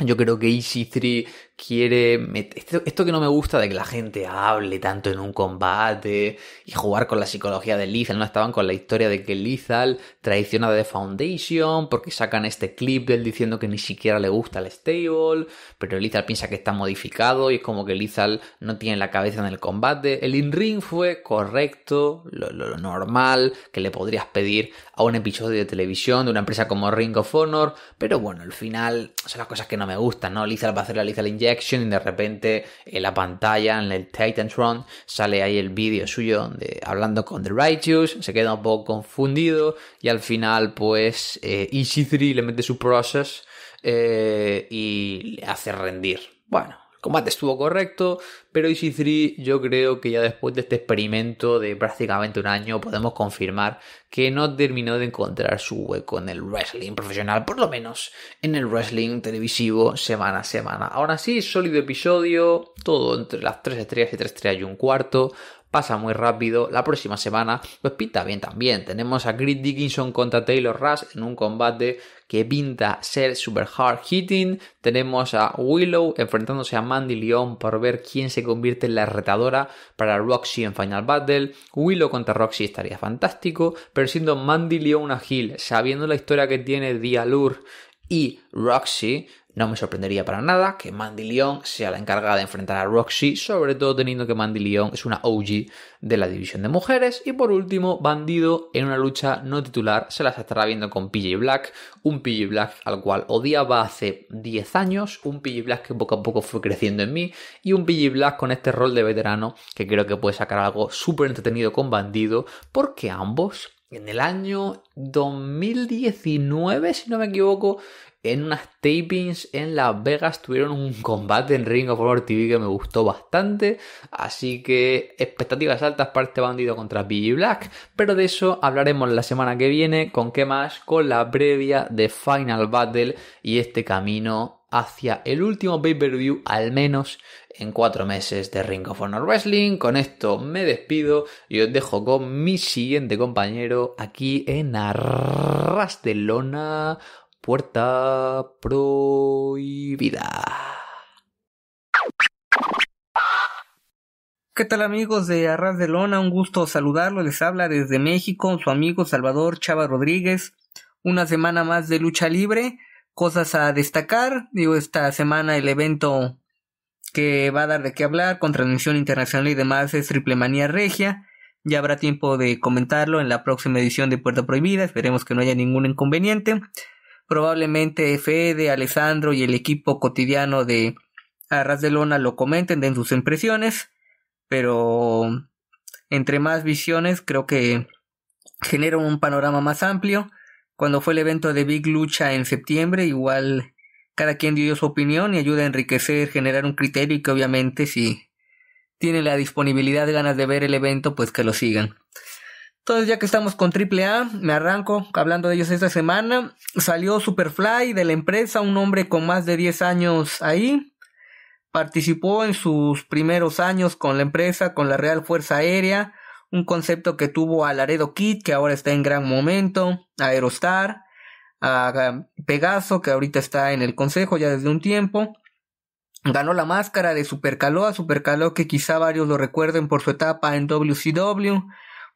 yo creo que Easy 3 quiere Esto, que no me gusta de que la gente hable tanto en un combate y jugar con la psicología de Lizal, no estaban con la historia de que Lizal traiciona de Foundation porque sacan este clip de él diciendo que ni siquiera le gusta el stable, pero Lizal piensa que está modificado y es como que Lizal no tiene la cabeza en el combate. El in-ring fue correcto, lo, normal que le podrías pedir a un episodio de televisión de una empresa como Ring of Honor, pero bueno, al final son las cosas que no me gustan, ¿no? Lizal va a hacer la Lizal y de repente en la pantalla, en el Tron, sale ahí el vídeo suyo donde hablando con The Righteous, se queda un poco confundido y al final pues eh, 3 le mete su process eh, y le hace rendir. Bueno, combate estuvo correcto, pero EC3 yo creo que ya después de este experimento de prácticamente un año podemos confirmar que no terminó de encontrar su hueco en el wrestling profesional, por lo menos en el wrestling televisivo semana a semana. Ahora sí, sólido episodio, todo entre las tres estrellas y 3 estrellas y un cuarto, pasa muy rápido. La próxima semana, pues pinta bien también. Tenemos a Grit Dickinson contra Taylor Rush en un combate que pinta ser super hard hitting. Tenemos a Willow enfrentándose a Mandy Leon por ver quién se convierte en la retadora para Roxy en Final Battle. Willow contra Roxy estaría fantástico, pero siendo Mandy Leon agil sabiendo la historia que tiene Dialur y Roxy, no me sorprendería para nada que Mandy Leon sea la encargada de enfrentar a Roxy, sobre todo teniendo que Mandy Leon es una OG de la división de mujeres. Y por último, Bandido en una lucha no titular se las estará viendo con PJ Black, un PJ Black al cual odiaba hace 10 años, un PJ Black que poco a poco fue creciendo en mí y un PJ Black con este rol de veterano que creo que puede sacar algo súper entretenido con Bandido porque ambos en el año 2019, si no me equivoco, en unas tapings en Las Vegas tuvieron un combate en Ring of Honor TV que me gustó bastante, así que expectativas altas para este bandido contra Billy Black, pero de eso hablaremos la semana que viene, con qué más, con la previa de Final Battle y este camino hacia el último pay-per-view, al menos en cuatro meses de Ring of Honor Wrestling. Con esto me despido y os dejo con mi siguiente compañero aquí en Arrastelona Puerta prohibida.
¿Qué tal amigos de Arras de Lona? Un gusto saludarlo. Les habla desde México su amigo Salvador Chava Rodríguez. Una semana más de lucha libre. Cosas a destacar. Digo, esta semana el evento que va a dar de qué hablar con transmisión internacional y demás es Triple Manía Regia. Ya habrá tiempo de comentarlo en la próxima edición de Puerta Prohibida. Esperemos que no haya ningún inconveniente probablemente Fede, Alessandro y el equipo cotidiano de Arras de Lona lo comenten, den sus impresiones, pero entre más visiones creo que genera un panorama más amplio. Cuando fue el evento de Big Lucha en septiembre, igual cada quien dio su opinión y ayuda a enriquecer, generar un criterio y que obviamente si tiene la disponibilidad, ganas de ver el evento, pues que lo sigan. Entonces, ya que estamos con AAA, me arranco hablando de ellos esta semana. Salió Superfly de la empresa, un hombre con más de 10 años ahí. Participó en sus primeros años con la empresa, con la Real Fuerza Aérea, un concepto que tuvo a Laredo Kid, que ahora está en gran momento, a Aerostar, a Pegaso, que ahorita está en el consejo ya desde un tiempo. Ganó la máscara de Supercaloa, Supercalo que quizá varios lo recuerden por su etapa en WCW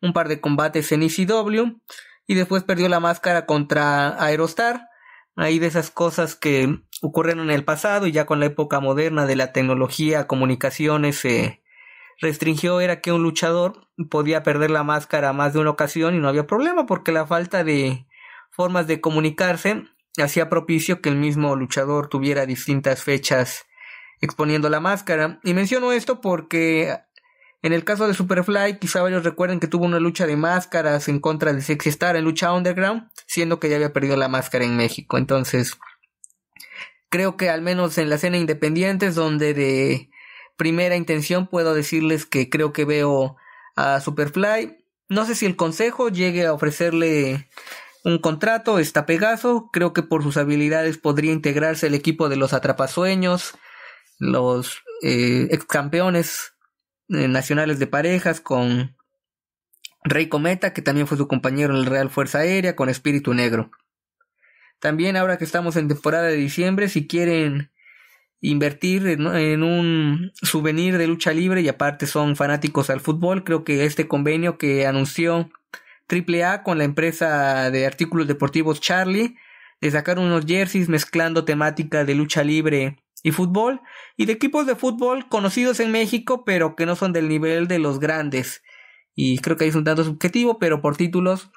un par de combates en ECW y después perdió la máscara contra Aerostar. Ahí de esas cosas que ocurren en el pasado y ya con la época moderna de la tecnología, comunicaciones, se eh, restringió era que un luchador podía perder la máscara más de una ocasión y no había problema porque la falta de formas de comunicarse hacía propicio que el mismo luchador tuviera distintas fechas exponiendo la máscara. Y menciono esto porque en el caso de Superfly, quizá varios recuerden que tuvo una lucha de máscaras en contra de Sexy Star en lucha underground, siendo que ya había perdido la máscara en México. Entonces, creo que al menos en la escena Es donde de primera intención puedo decirles que creo que veo a Superfly. No sé si el consejo llegue a ofrecerle un contrato, está Pegaso, creo que por sus habilidades podría integrarse el equipo de los atrapasueños, los eh, ex campeones eh, nacionales de parejas con Rey Cometa, que también fue su compañero en el Real Fuerza Aérea, con Espíritu Negro. También ahora que estamos en temporada de diciembre, si quieren invertir en, un souvenir de lucha libre y aparte son fanáticos al fútbol, creo que este convenio que anunció AAA con la empresa de artículos deportivos Charlie, de sacar unos jerseys mezclando temática de lucha libre y fútbol, y de equipos de fútbol conocidos en México, pero que no son del nivel de los grandes. Y creo que ahí es un dato subjetivo, pero por títulos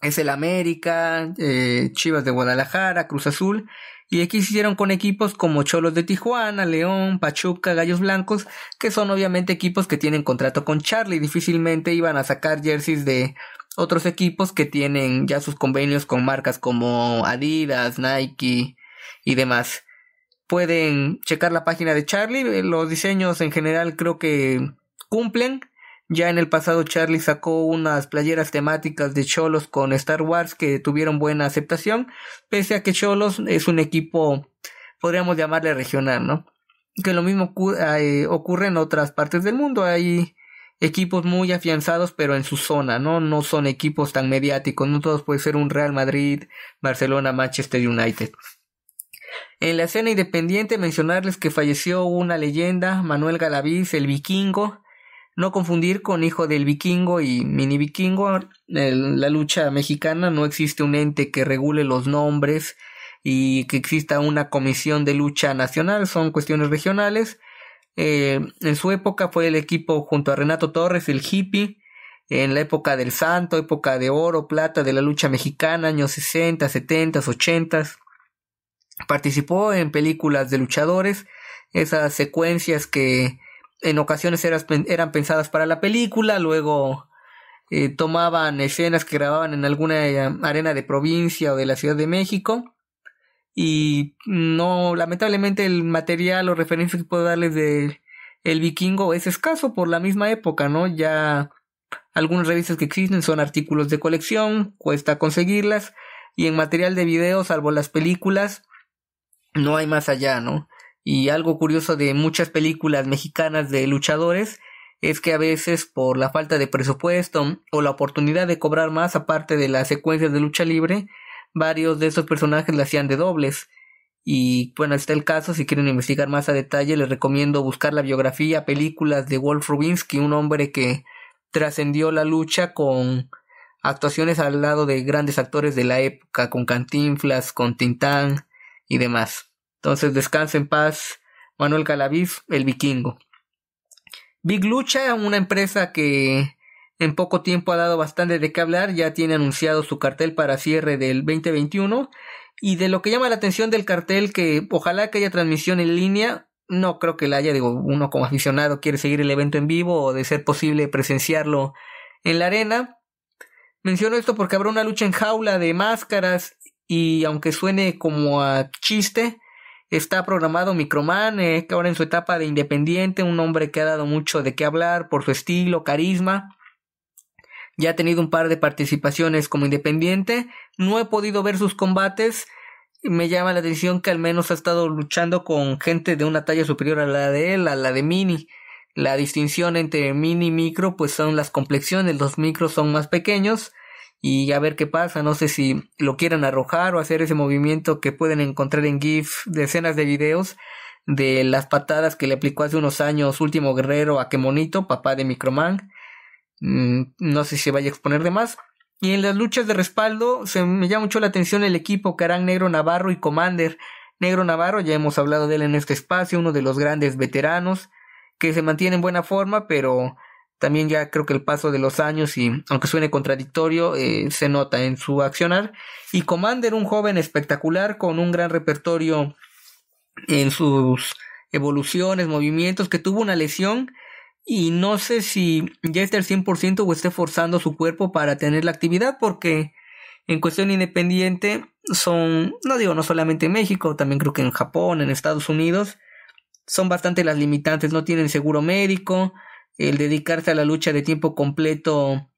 es el América, eh, Chivas de Guadalajara, Cruz Azul, y aquí se hicieron con equipos como Cholos de Tijuana, León, Pachuca, Gallos Blancos, que son obviamente equipos que tienen contrato con Charlie. Difícilmente iban a sacar jerseys de otros equipos que tienen ya sus convenios con marcas como Adidas, Nike y demás pueden checar la página de Charlie. Eh, los diseños en general creo que cumplen. Ya en el pasado Charlie sacó unas playeras temáticas de Cholos con Star Wars que tuvieron buena aceptación, pese a que Cholos es un equipo, podríamos llamarle regional, ¿no? Que lo mismo eh, ocurre en otras partes del mundo. Hay equipos muy afianzados, pero en su zona, ¿no? No son equipos tan mediáticos, no todos puede ser un Real Madrid, Barcelona, Manchester United. En la escena independiente mencionarles que falleció una leyenda, Manuel Galaviz, el vikingo, no confundir con hijo del vikingo y mini vikingo. En la lucha mexicana no existe un ente que regule los nombres y que exista una comisión de lucha nacional, son cuestiones regionales. Eh, en su época fue el equipo junto a Renato Torres, el hippie, en la época del santo, época de oro, plata de la lucha mexicana, años 60, 70, 80. Participó en películas de luchadores, esas secuencias que en ocasiones eran pensadas para la película, luego eh, tomaban escenas que grababan en alguna eh, arena de provincia o de la Ciudad de México. Y no, lamentablemente el material o referencia que puedo darles de El Vikingo es escaso por la misma época, ¿no? Ya algunas revistas que existen son artículos de colección, cuesta conseguirlas. Y en material de video, salvo las películas, no hay más allá, ¿no? Y algo curioso de muchas películas mexicanas de luchadores es que a veces por la falta de presupuesto o la oportunidad de cobrar más aparte de las secuencias de lucha libre, varios de esos personajes la hacían de dobles. Y bueno, está el caso, si quieren investigar más a detalle, les recomiendo buscar la biografía, películas de Wolf Rubinsky, un hombre que trascendió la lucha con actuaciones al lado de grandes actores de la época, con Cantinflas, con Tintán, y demás. Entonces descansa en paz Manuel Calaviz, el vikingo. Big Lucha, una empresa que en poco tiempo ha dado bastante de qué hablar, ya tiene anunciado su cartel para cierre del 2021 y de lo que llama la atención del cartel que ojalá que haya transmisión en línea, no creo que la haya, digo, uno como aficionado quiere seguir el evento en vivo o de ser posible presenciarlo en la arena. Menciono esto porque habrá una lucha en jaula de máscaras y aunque suene como a chiste, está programado Microman, eh, que ahora en su etapa de independiente, un hombre que ha dado mucho de qué hablar por su estilo, carisma. Ya ha tenido un par de participaciones como independiente. No he podido ver sus combates. Me llama la atención que al menos ha estado luchando con gente de una talla superior a la de él, a la de Mini. La distinción entre Mini y Micro pues son las complexiones. Los micros son más pequeños y a ver qué pasa. No sé si lo quieran arrojar o hacer ese movimiento que pueden encontrar en GIF decenas de videos de las patadas que le aplicó hace unos años Último Guerrero a Kemonito, papá de Microman. Mm, no sé si se vaya a exponer de más. Y en las luchas de respaldo se me llama mucho la atención el equipo que harán Negro Navarro y Commander. Negro Navarro, ya hemos hablado de él en este espacio, uno de los grandes veteranos que se mantiene en buena forma, pero también ya creo que el paso de los años y aunque suene contradictorio, eh, se nota en su accionar. Y Commander, un joven espectacular con un gran repertorio en sus evoluciones, movimientos, que tuvo una lesión y no sé si ya esté al 100% o esté forzando su cuerpo para tener la actividad porque en cuestión independiente son, no digo no solamente en México, también creo que en Japón, en Estados Unidos, son bastante las limitantes, no tienen seguro médico, el dedicarse a la lucha de tiempo completo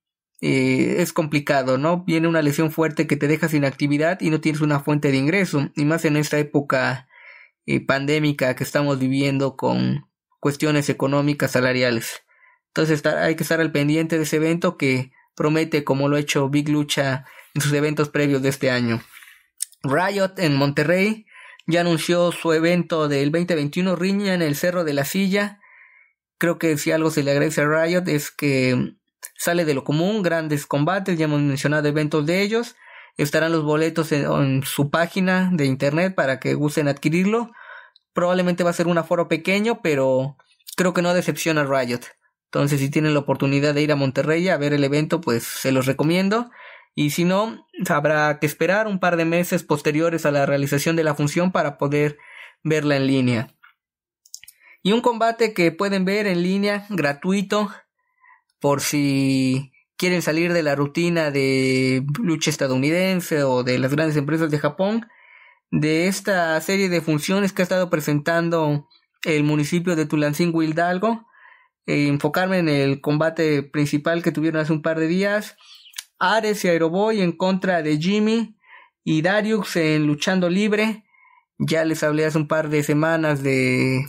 eh, es complicado, ¿no? Viene una lesión fuerte que te deja sin actividad y no tienes una fuente de ingreso, y más en esta época eh, pandémica que estamos viviendo con cuestiones económicas, salariales. Entonces hay que estar al pendiente de ese evento que promete, como lo ha hecho Big Lucha en sus eventos previos de este año. Riot en Monterrey ya anunció su evento del 2021 Riña en el Cerro de la Silla Creo que si algo se le agradece a Riot es que sale de lo común, grandes combates, ya hemos mencionado eventos de ellos. Estarán los boletos en, su página de internet para que gusten adquirirlo. Probablemente va a ser un aforo pequeño, pero creo que no decepciona a Riot. Entonces, si tienen la oportunidad de ir a Monterrey a ver el evento, pues se los recomiendo. Y si no, habrá que esperar un par de meses posteriores a la realización de la función para poder verla en línea. Y un combate que pueden ver en línea, gratuito, por si quieren salir de la rutina de lucha estadounidense o de las grandes empresas de Japón, de esta serie de funciones que ha estado presentando el municipio de Tulancingo Hidalgo, eh, enfocarme en el combate principal que tuvieron hace un par de días, Ares y Aeroboy en contra de Jimmy y Darius en luchando libre, ya les hablé hace un par de semanas de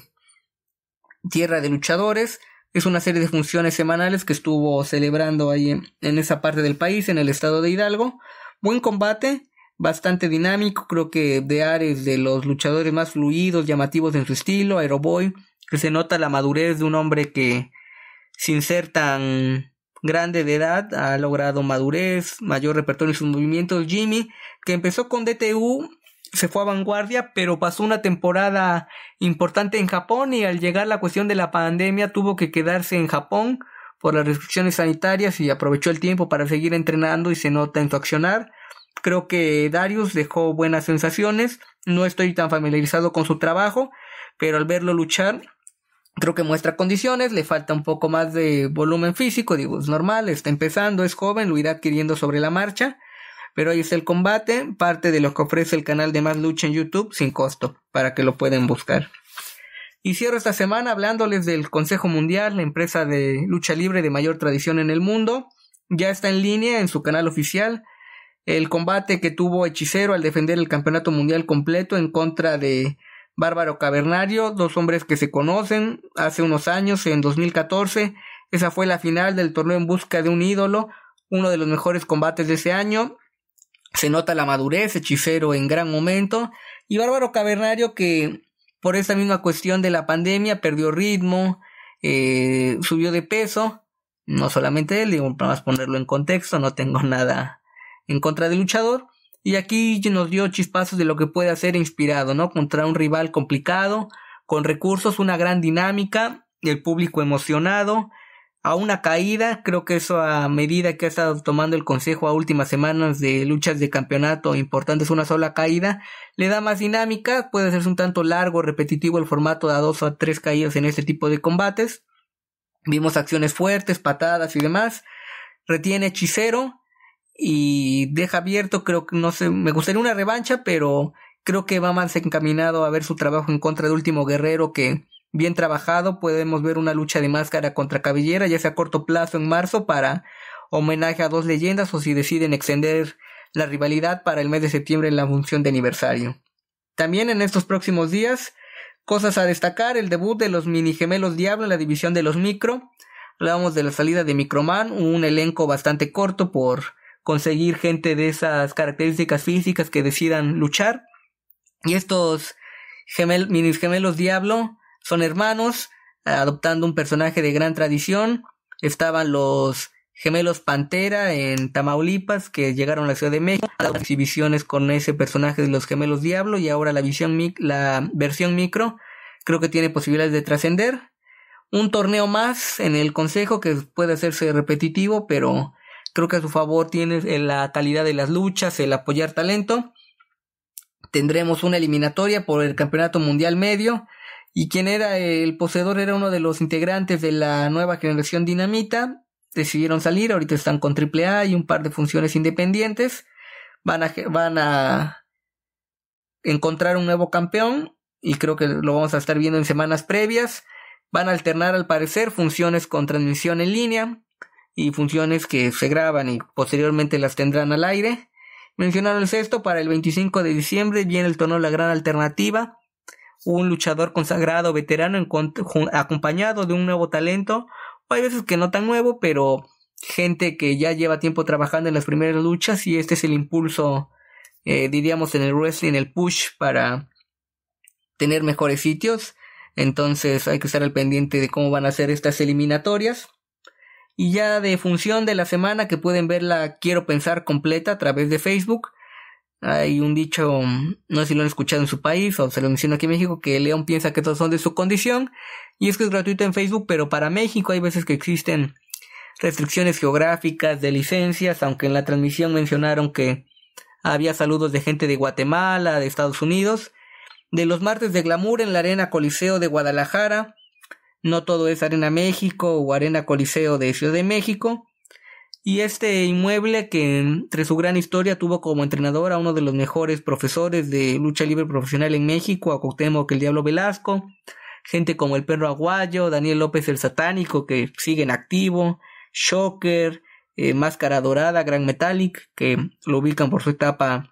Tierra de Luchadores. Es una serie de funciones semanales que estuvo celebrando ahí en, esa parte del país, en el estado de Hidalgo. Buen combate, bastante dinámico, creo que de Ares de los luchadores más fluidos, llamativos en su estilo, Aeroboy, que se nota la madurez de un hombre que sin ser tan grande de edad ha logrado madurez, mayor repertorio en sus movimientos, Jimmy, que empezó con DTU se fue a vanguardia, pero pasó una temporada importante en Japón y al llegar la cuestión de la pandemia tuvo que quedarse en Japón por las restricciones sanitarias y aprovechó el tiempo para seguir entrenando y se nota en su accionar. Creo que Darius dejó buenas sensaciones, no estoy tan familiarizado con su trabajo, pero al verlo luchar creo que muestra condiciones, le falta un poco más de volumen físico, digo, es normal, está empezando, es joven, lo irá adquiriendo sobre la marcha pero hoy es el combate, parte de lo que ofrece el canal de Más Lucha en YouTube sin costo, para que lo pueden buscar. Y cierro esta semana hablándoles del Consejo Mundial, la empresa de lucha libre de mayor tradición en el mundo. Ya está en línea en su canal oficial el combate que tuvo Hechicero al defender el Campeonato Mundial completo en contra de Bárbaro Cavernario, dos hombres que se conocen hace unos años, en 2014. Esa fue la final del torneo en busca de un ídolo, uno de los mejores combates de ese año. Se nota la madurez, hechicero en gran momento. Y Bárbaro Cavernario que por esa misma cuestión de la pandemia perdió ritmo, eh, subió de peso. No solamente él, digo, para más ponerlo en contexto, no tengo [laughs] nada en contra del luchador. Y aquí nos dio chispazos de lo que puede hacer inspirado, ¿no? Contra un rival complicado, con recursos, una gran dinámica, el público emocionado, a una caída. Creo que eso a medida que ha estado tomando el Consejo a últimas semanas de luchas de campeonato importantes, una sola caída, le da más dinámica. Puede hacerse un tanto largo, repetitivo el formato de dos o tres caídas en este tipo de combates. Vimos acciones fuertes, patadas y demás. Retiene hechicero y deja abierto, creo que no sé, me gustaría una revancha, pero creo que va más encaminado a ver su trabajo en contra del Último Guerrero que bien trabajado. Podemos ver una lucha de máscara contra cabellera, ya sea a corto plazo en marzo, para homenaje a dos leyendas, o si deciden extender la rivalidad para el mes de septiembre en la función de aniversario. También en estos próximos días, cosas a destacar: el debut de los mini gemelos Diablo en la división de los micro. Hablamos de la salida de Microman, un elenco bastante corto por conseguir gente de esas características físicas que decidan luchar. Y estos mini gemelos Diablo son hermanos, adoptando un personaje de gran tradición. Estaban los gemelos Pantera en Tamaulipas que llegaron a la Ciudad de México, a las exhibiciones con ese personaje de los gemelos Diablo y ahora la, visión la versión micro creo que tiene posibilidades de trascender. Un torneo más en el Consejo que puede hacerse repetitivo, pero creo que a su favor tiene eh, la calidad de las luchas, el apoyar talento. Tendremos una eliminatoria por el Campeonato Mundial Medio y quien era el poseedor era uno de los integrantes de la nueva generación Dinamita. Decidieron salir, ahorita están con AAA y un par de funciones independientes. Van a, van a encontrar un nuevo campeón y creo que lo vamos a estar viendo en semanas previas. Van a alternar al parecer funciones con transmisión en línea y funciones que se graban y posteriormente las tendrán al aire. Mencionaron el sexto para el 25 de diciembre viene el tono La Gran Alternativa un luchador consagrado, veterano, acompañado de un nuevo talento. O hay veces que no tan nuevo, pero gente que ya lleva tiempo trabajando en las primeras luchas y este es el impulso, eh, diríamos, en el wrestling, el push para tener mejores sitios. Entonces hay que estar al pendiente de cómo van a ser estas eliminatorias. Y ya de función de la semana que pueden verla, quiero pensar completa a través de Facebook. Hay un dicho, no sé si lo han escuchado en su país o se lo menciono aquí en México, que León piensa que todos son de su condición y es que es gratuito en Facebook, pero para México hay veces que existen restricciones geográficas de licencias, aunque en la transmisión mencionaron que había saludos de gente de Guatemala, de Estados Unidos, de los martes de glamour en la Arena Coliseo de Guadalajara, no todo es Arena México o Arena Coliseo de Ciudad de México, y este inmueble que entre su gran historia tuvo como entrenador a uno de los mejores profesores de lucha libre profesional en México, a que el Diablo Velasco, gente como el Perro Aguayo, Daniel López el Satánico que sigue en activo, Shocker, eh, Máscara Dorada, Gran Metallic, que lo ubican por su etapa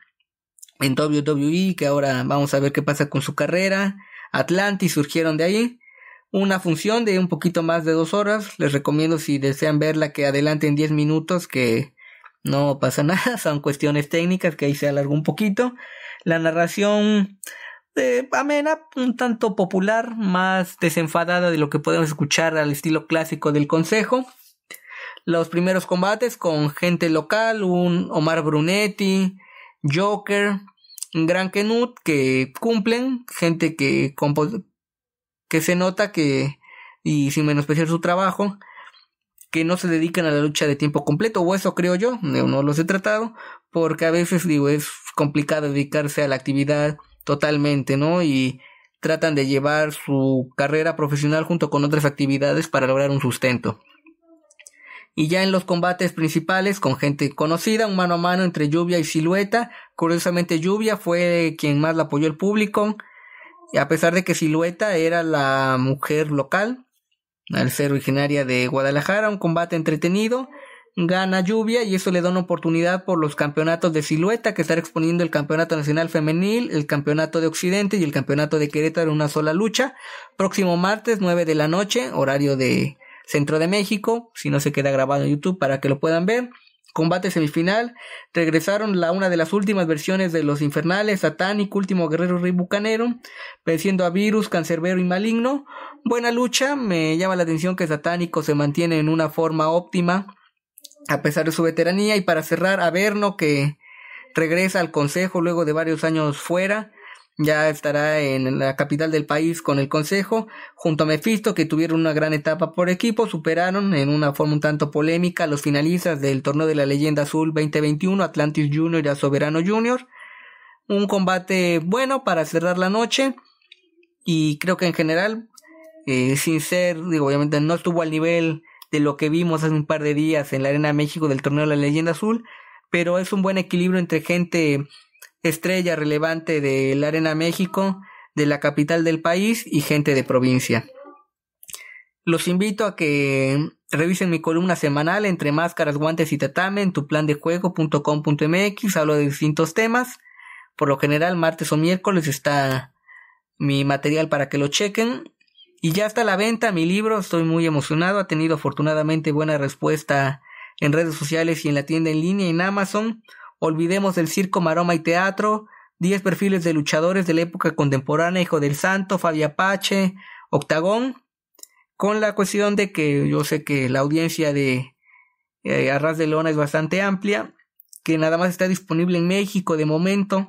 en WWE, que ahora vamos a ver qué pasa con su carrera, Atlantis surgieron de ahí, una función de un poquito más de dos horas. Les recomiendo si desean verla que adelante en diez minutos, que no pasa [laughs] nada, son cuestiones técnicas que ahí se alargó un poquito. La narración eh, amena, un tanto popular, más desenfadada de lo que podemos escuchar al estilo clásico del Consejo. Los primeros combates con gente local, un Omar Brunetti, Joker, Gran Kenut, que cumplen, gente que que se nota que, y sin menospreciar su trabajo, que no se dedican a la lucha de tiempo completo, o eso creo yo, no los he tratado, porque a veces digo, es complicado dedicarse a la actividad totalmente, ¿no? Y tratan de llevar su carrera profesional junto con otras actividades para lograr un sustento. Y ya en los combates principales con gente conocida, un mano a mano entre Lluvia y Silueta, curiosamente Lluvia fue quien más la apoyó el público, a pesar de que Silueta era la mujer local, al ser originaria de Guadalajara, un combate entretenido, gana lluvia y eso le da una oportunidad por los campeonatos de silueta que estará exponiendo el Campeonato Nacional Femenil, el Campeonato de Occidente y el Campeonato de Querétaro en una sola lucha. Próximo martes nueve de la noche, horario de Centro de México, si no se queda grabado en YouTube para que lo puedan ver combate semifinal. Regresaron la, una de las últimas versiones de los infernales, Satánico, Último Guerrero Rey Bucanero, venciendo a Virus, Cancerbero y Maligno. Buena lucha, me llama la atención que Satánico se mantiene en una forma óptima, a pesar de su veteranía. Y para cerrar, Averno, que regresa al Consejo luego de varios años fuera. Ya estará en la capital del país con el Consejo, junto a Mephisto, que tuvieron una gran etapa por equipo, superaron en una forma un tanto polémica los finalistas del torneo de la Leyenda Azul 2021, Atlantis Junior y a Soberano Junior. Un combate bueno para cerrar la noche y creo que en general, eh, sin ser, digo, obviamente no estuvo al nivel de lo que vimos hace un par de días en la Arena México del torneo de la Leyenda Azul, pero es un buen equilibrio entre gente estrella relevante de la Arena México, de la capital del país y gente de provincia. Los invito a que revisen mi columna semanal entre máscaras, guantes y tatame en tuplandejuego.com.mx. Hablo de distintos temas. Por lo general, martes o miércoles está mi material para que lo chequen. Y ya está la venta mi libro. Estoy muy emocionado. Ha tenido afortunadamente buena respuesta en redes sociales y en la tienda en línea en Amazon. Olvidemos el circo, maroma y teatro, 10 perfiles de luchadores de la época contemporánea, Hijo del Santo, fabi Apache, Octagón, con la cuestión de que yo sé que la audiencia de eh, Arras de lona es bastante amplia, que nada más está disponible en México de momento,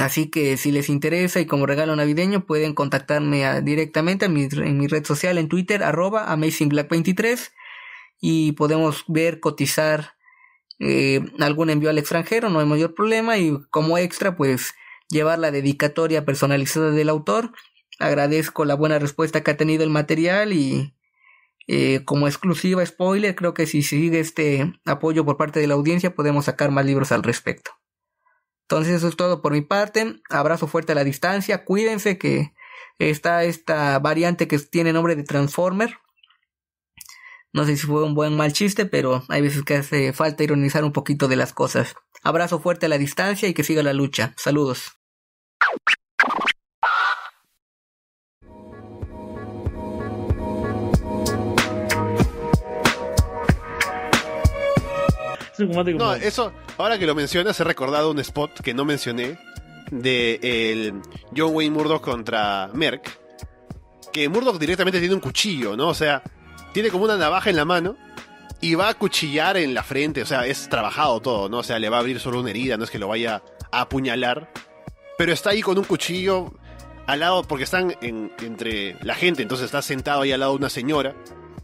así que si les interesa y como regalo navideño pueden contactarme ah, directamente en mi red social en Twitter, arroba AmazingBlack23, y podemos ver, cotizar eh, algún envío al extranjero, no hay mayor problema y como extra pues llevar la dedicatoria personalizada del autor. Agradezco la buena respuesta que ha tenido el material y eh, como exclusiva spoiler creo que si sigue este apoyo por parte de la audiencia podemos sacar más libros al respecto. Entonces eso es todo por mi parte. Abrazo fuerte a la distancia. Cuídense que está esta variante que tiene nombre de Transformer. No sé si fue un buen mal chiste, pero hay veces que hace falta ironizar un poquito de las cosas. Abrazo fuerte a la distancia y que siga la lucha. Saludos.
No, eso, ahora que lo mencionas, he recordado un spot que no mencioné de el John Wayne Murdoch contra Merck. Que Murdoch directamente tiene un cuchillo, ¿no? O sea, tiene como una navaja en la mano y va a cuchillar en la frente. O sea, es trabajado todo, ¿no? O sea, le va a abrir solo una herida, no es que lo vaya a apuñalar. Pero está ahí con un cuchillo al lado, porque están entre la gente, entonces está sentado ahí al lado de una señora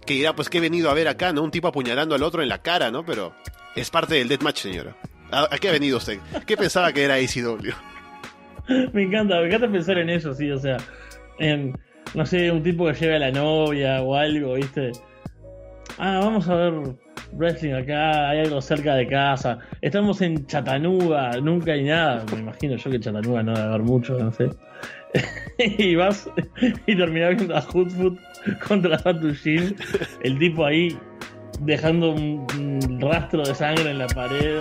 que dirá, pues ¿qué he venido a ver acá, ¿no? Un tipo apuñalando al otro en la cara, ¿no? Pero es parte del deathmatch, señora. ¿A, qué ha venido usted? ¿Qué pensaba que era ACW?
[laughs] Me encanta, me encanta pensar en eso, sí, o sea. En no sé, un tipo que lleve a la novia o algo, ¿viste? Ah, vamos a ver wrestling acá, hay algo cerca de casa. Estamos en Chattanooga, nunca hay nada. Me imagino yo que Chattanooga no a haber mucho, no sé. [laughs] y vas y terminás viendo a Hoodfoot contra Satushin. el tipo ahí dejando un rastro de sangre en la pared.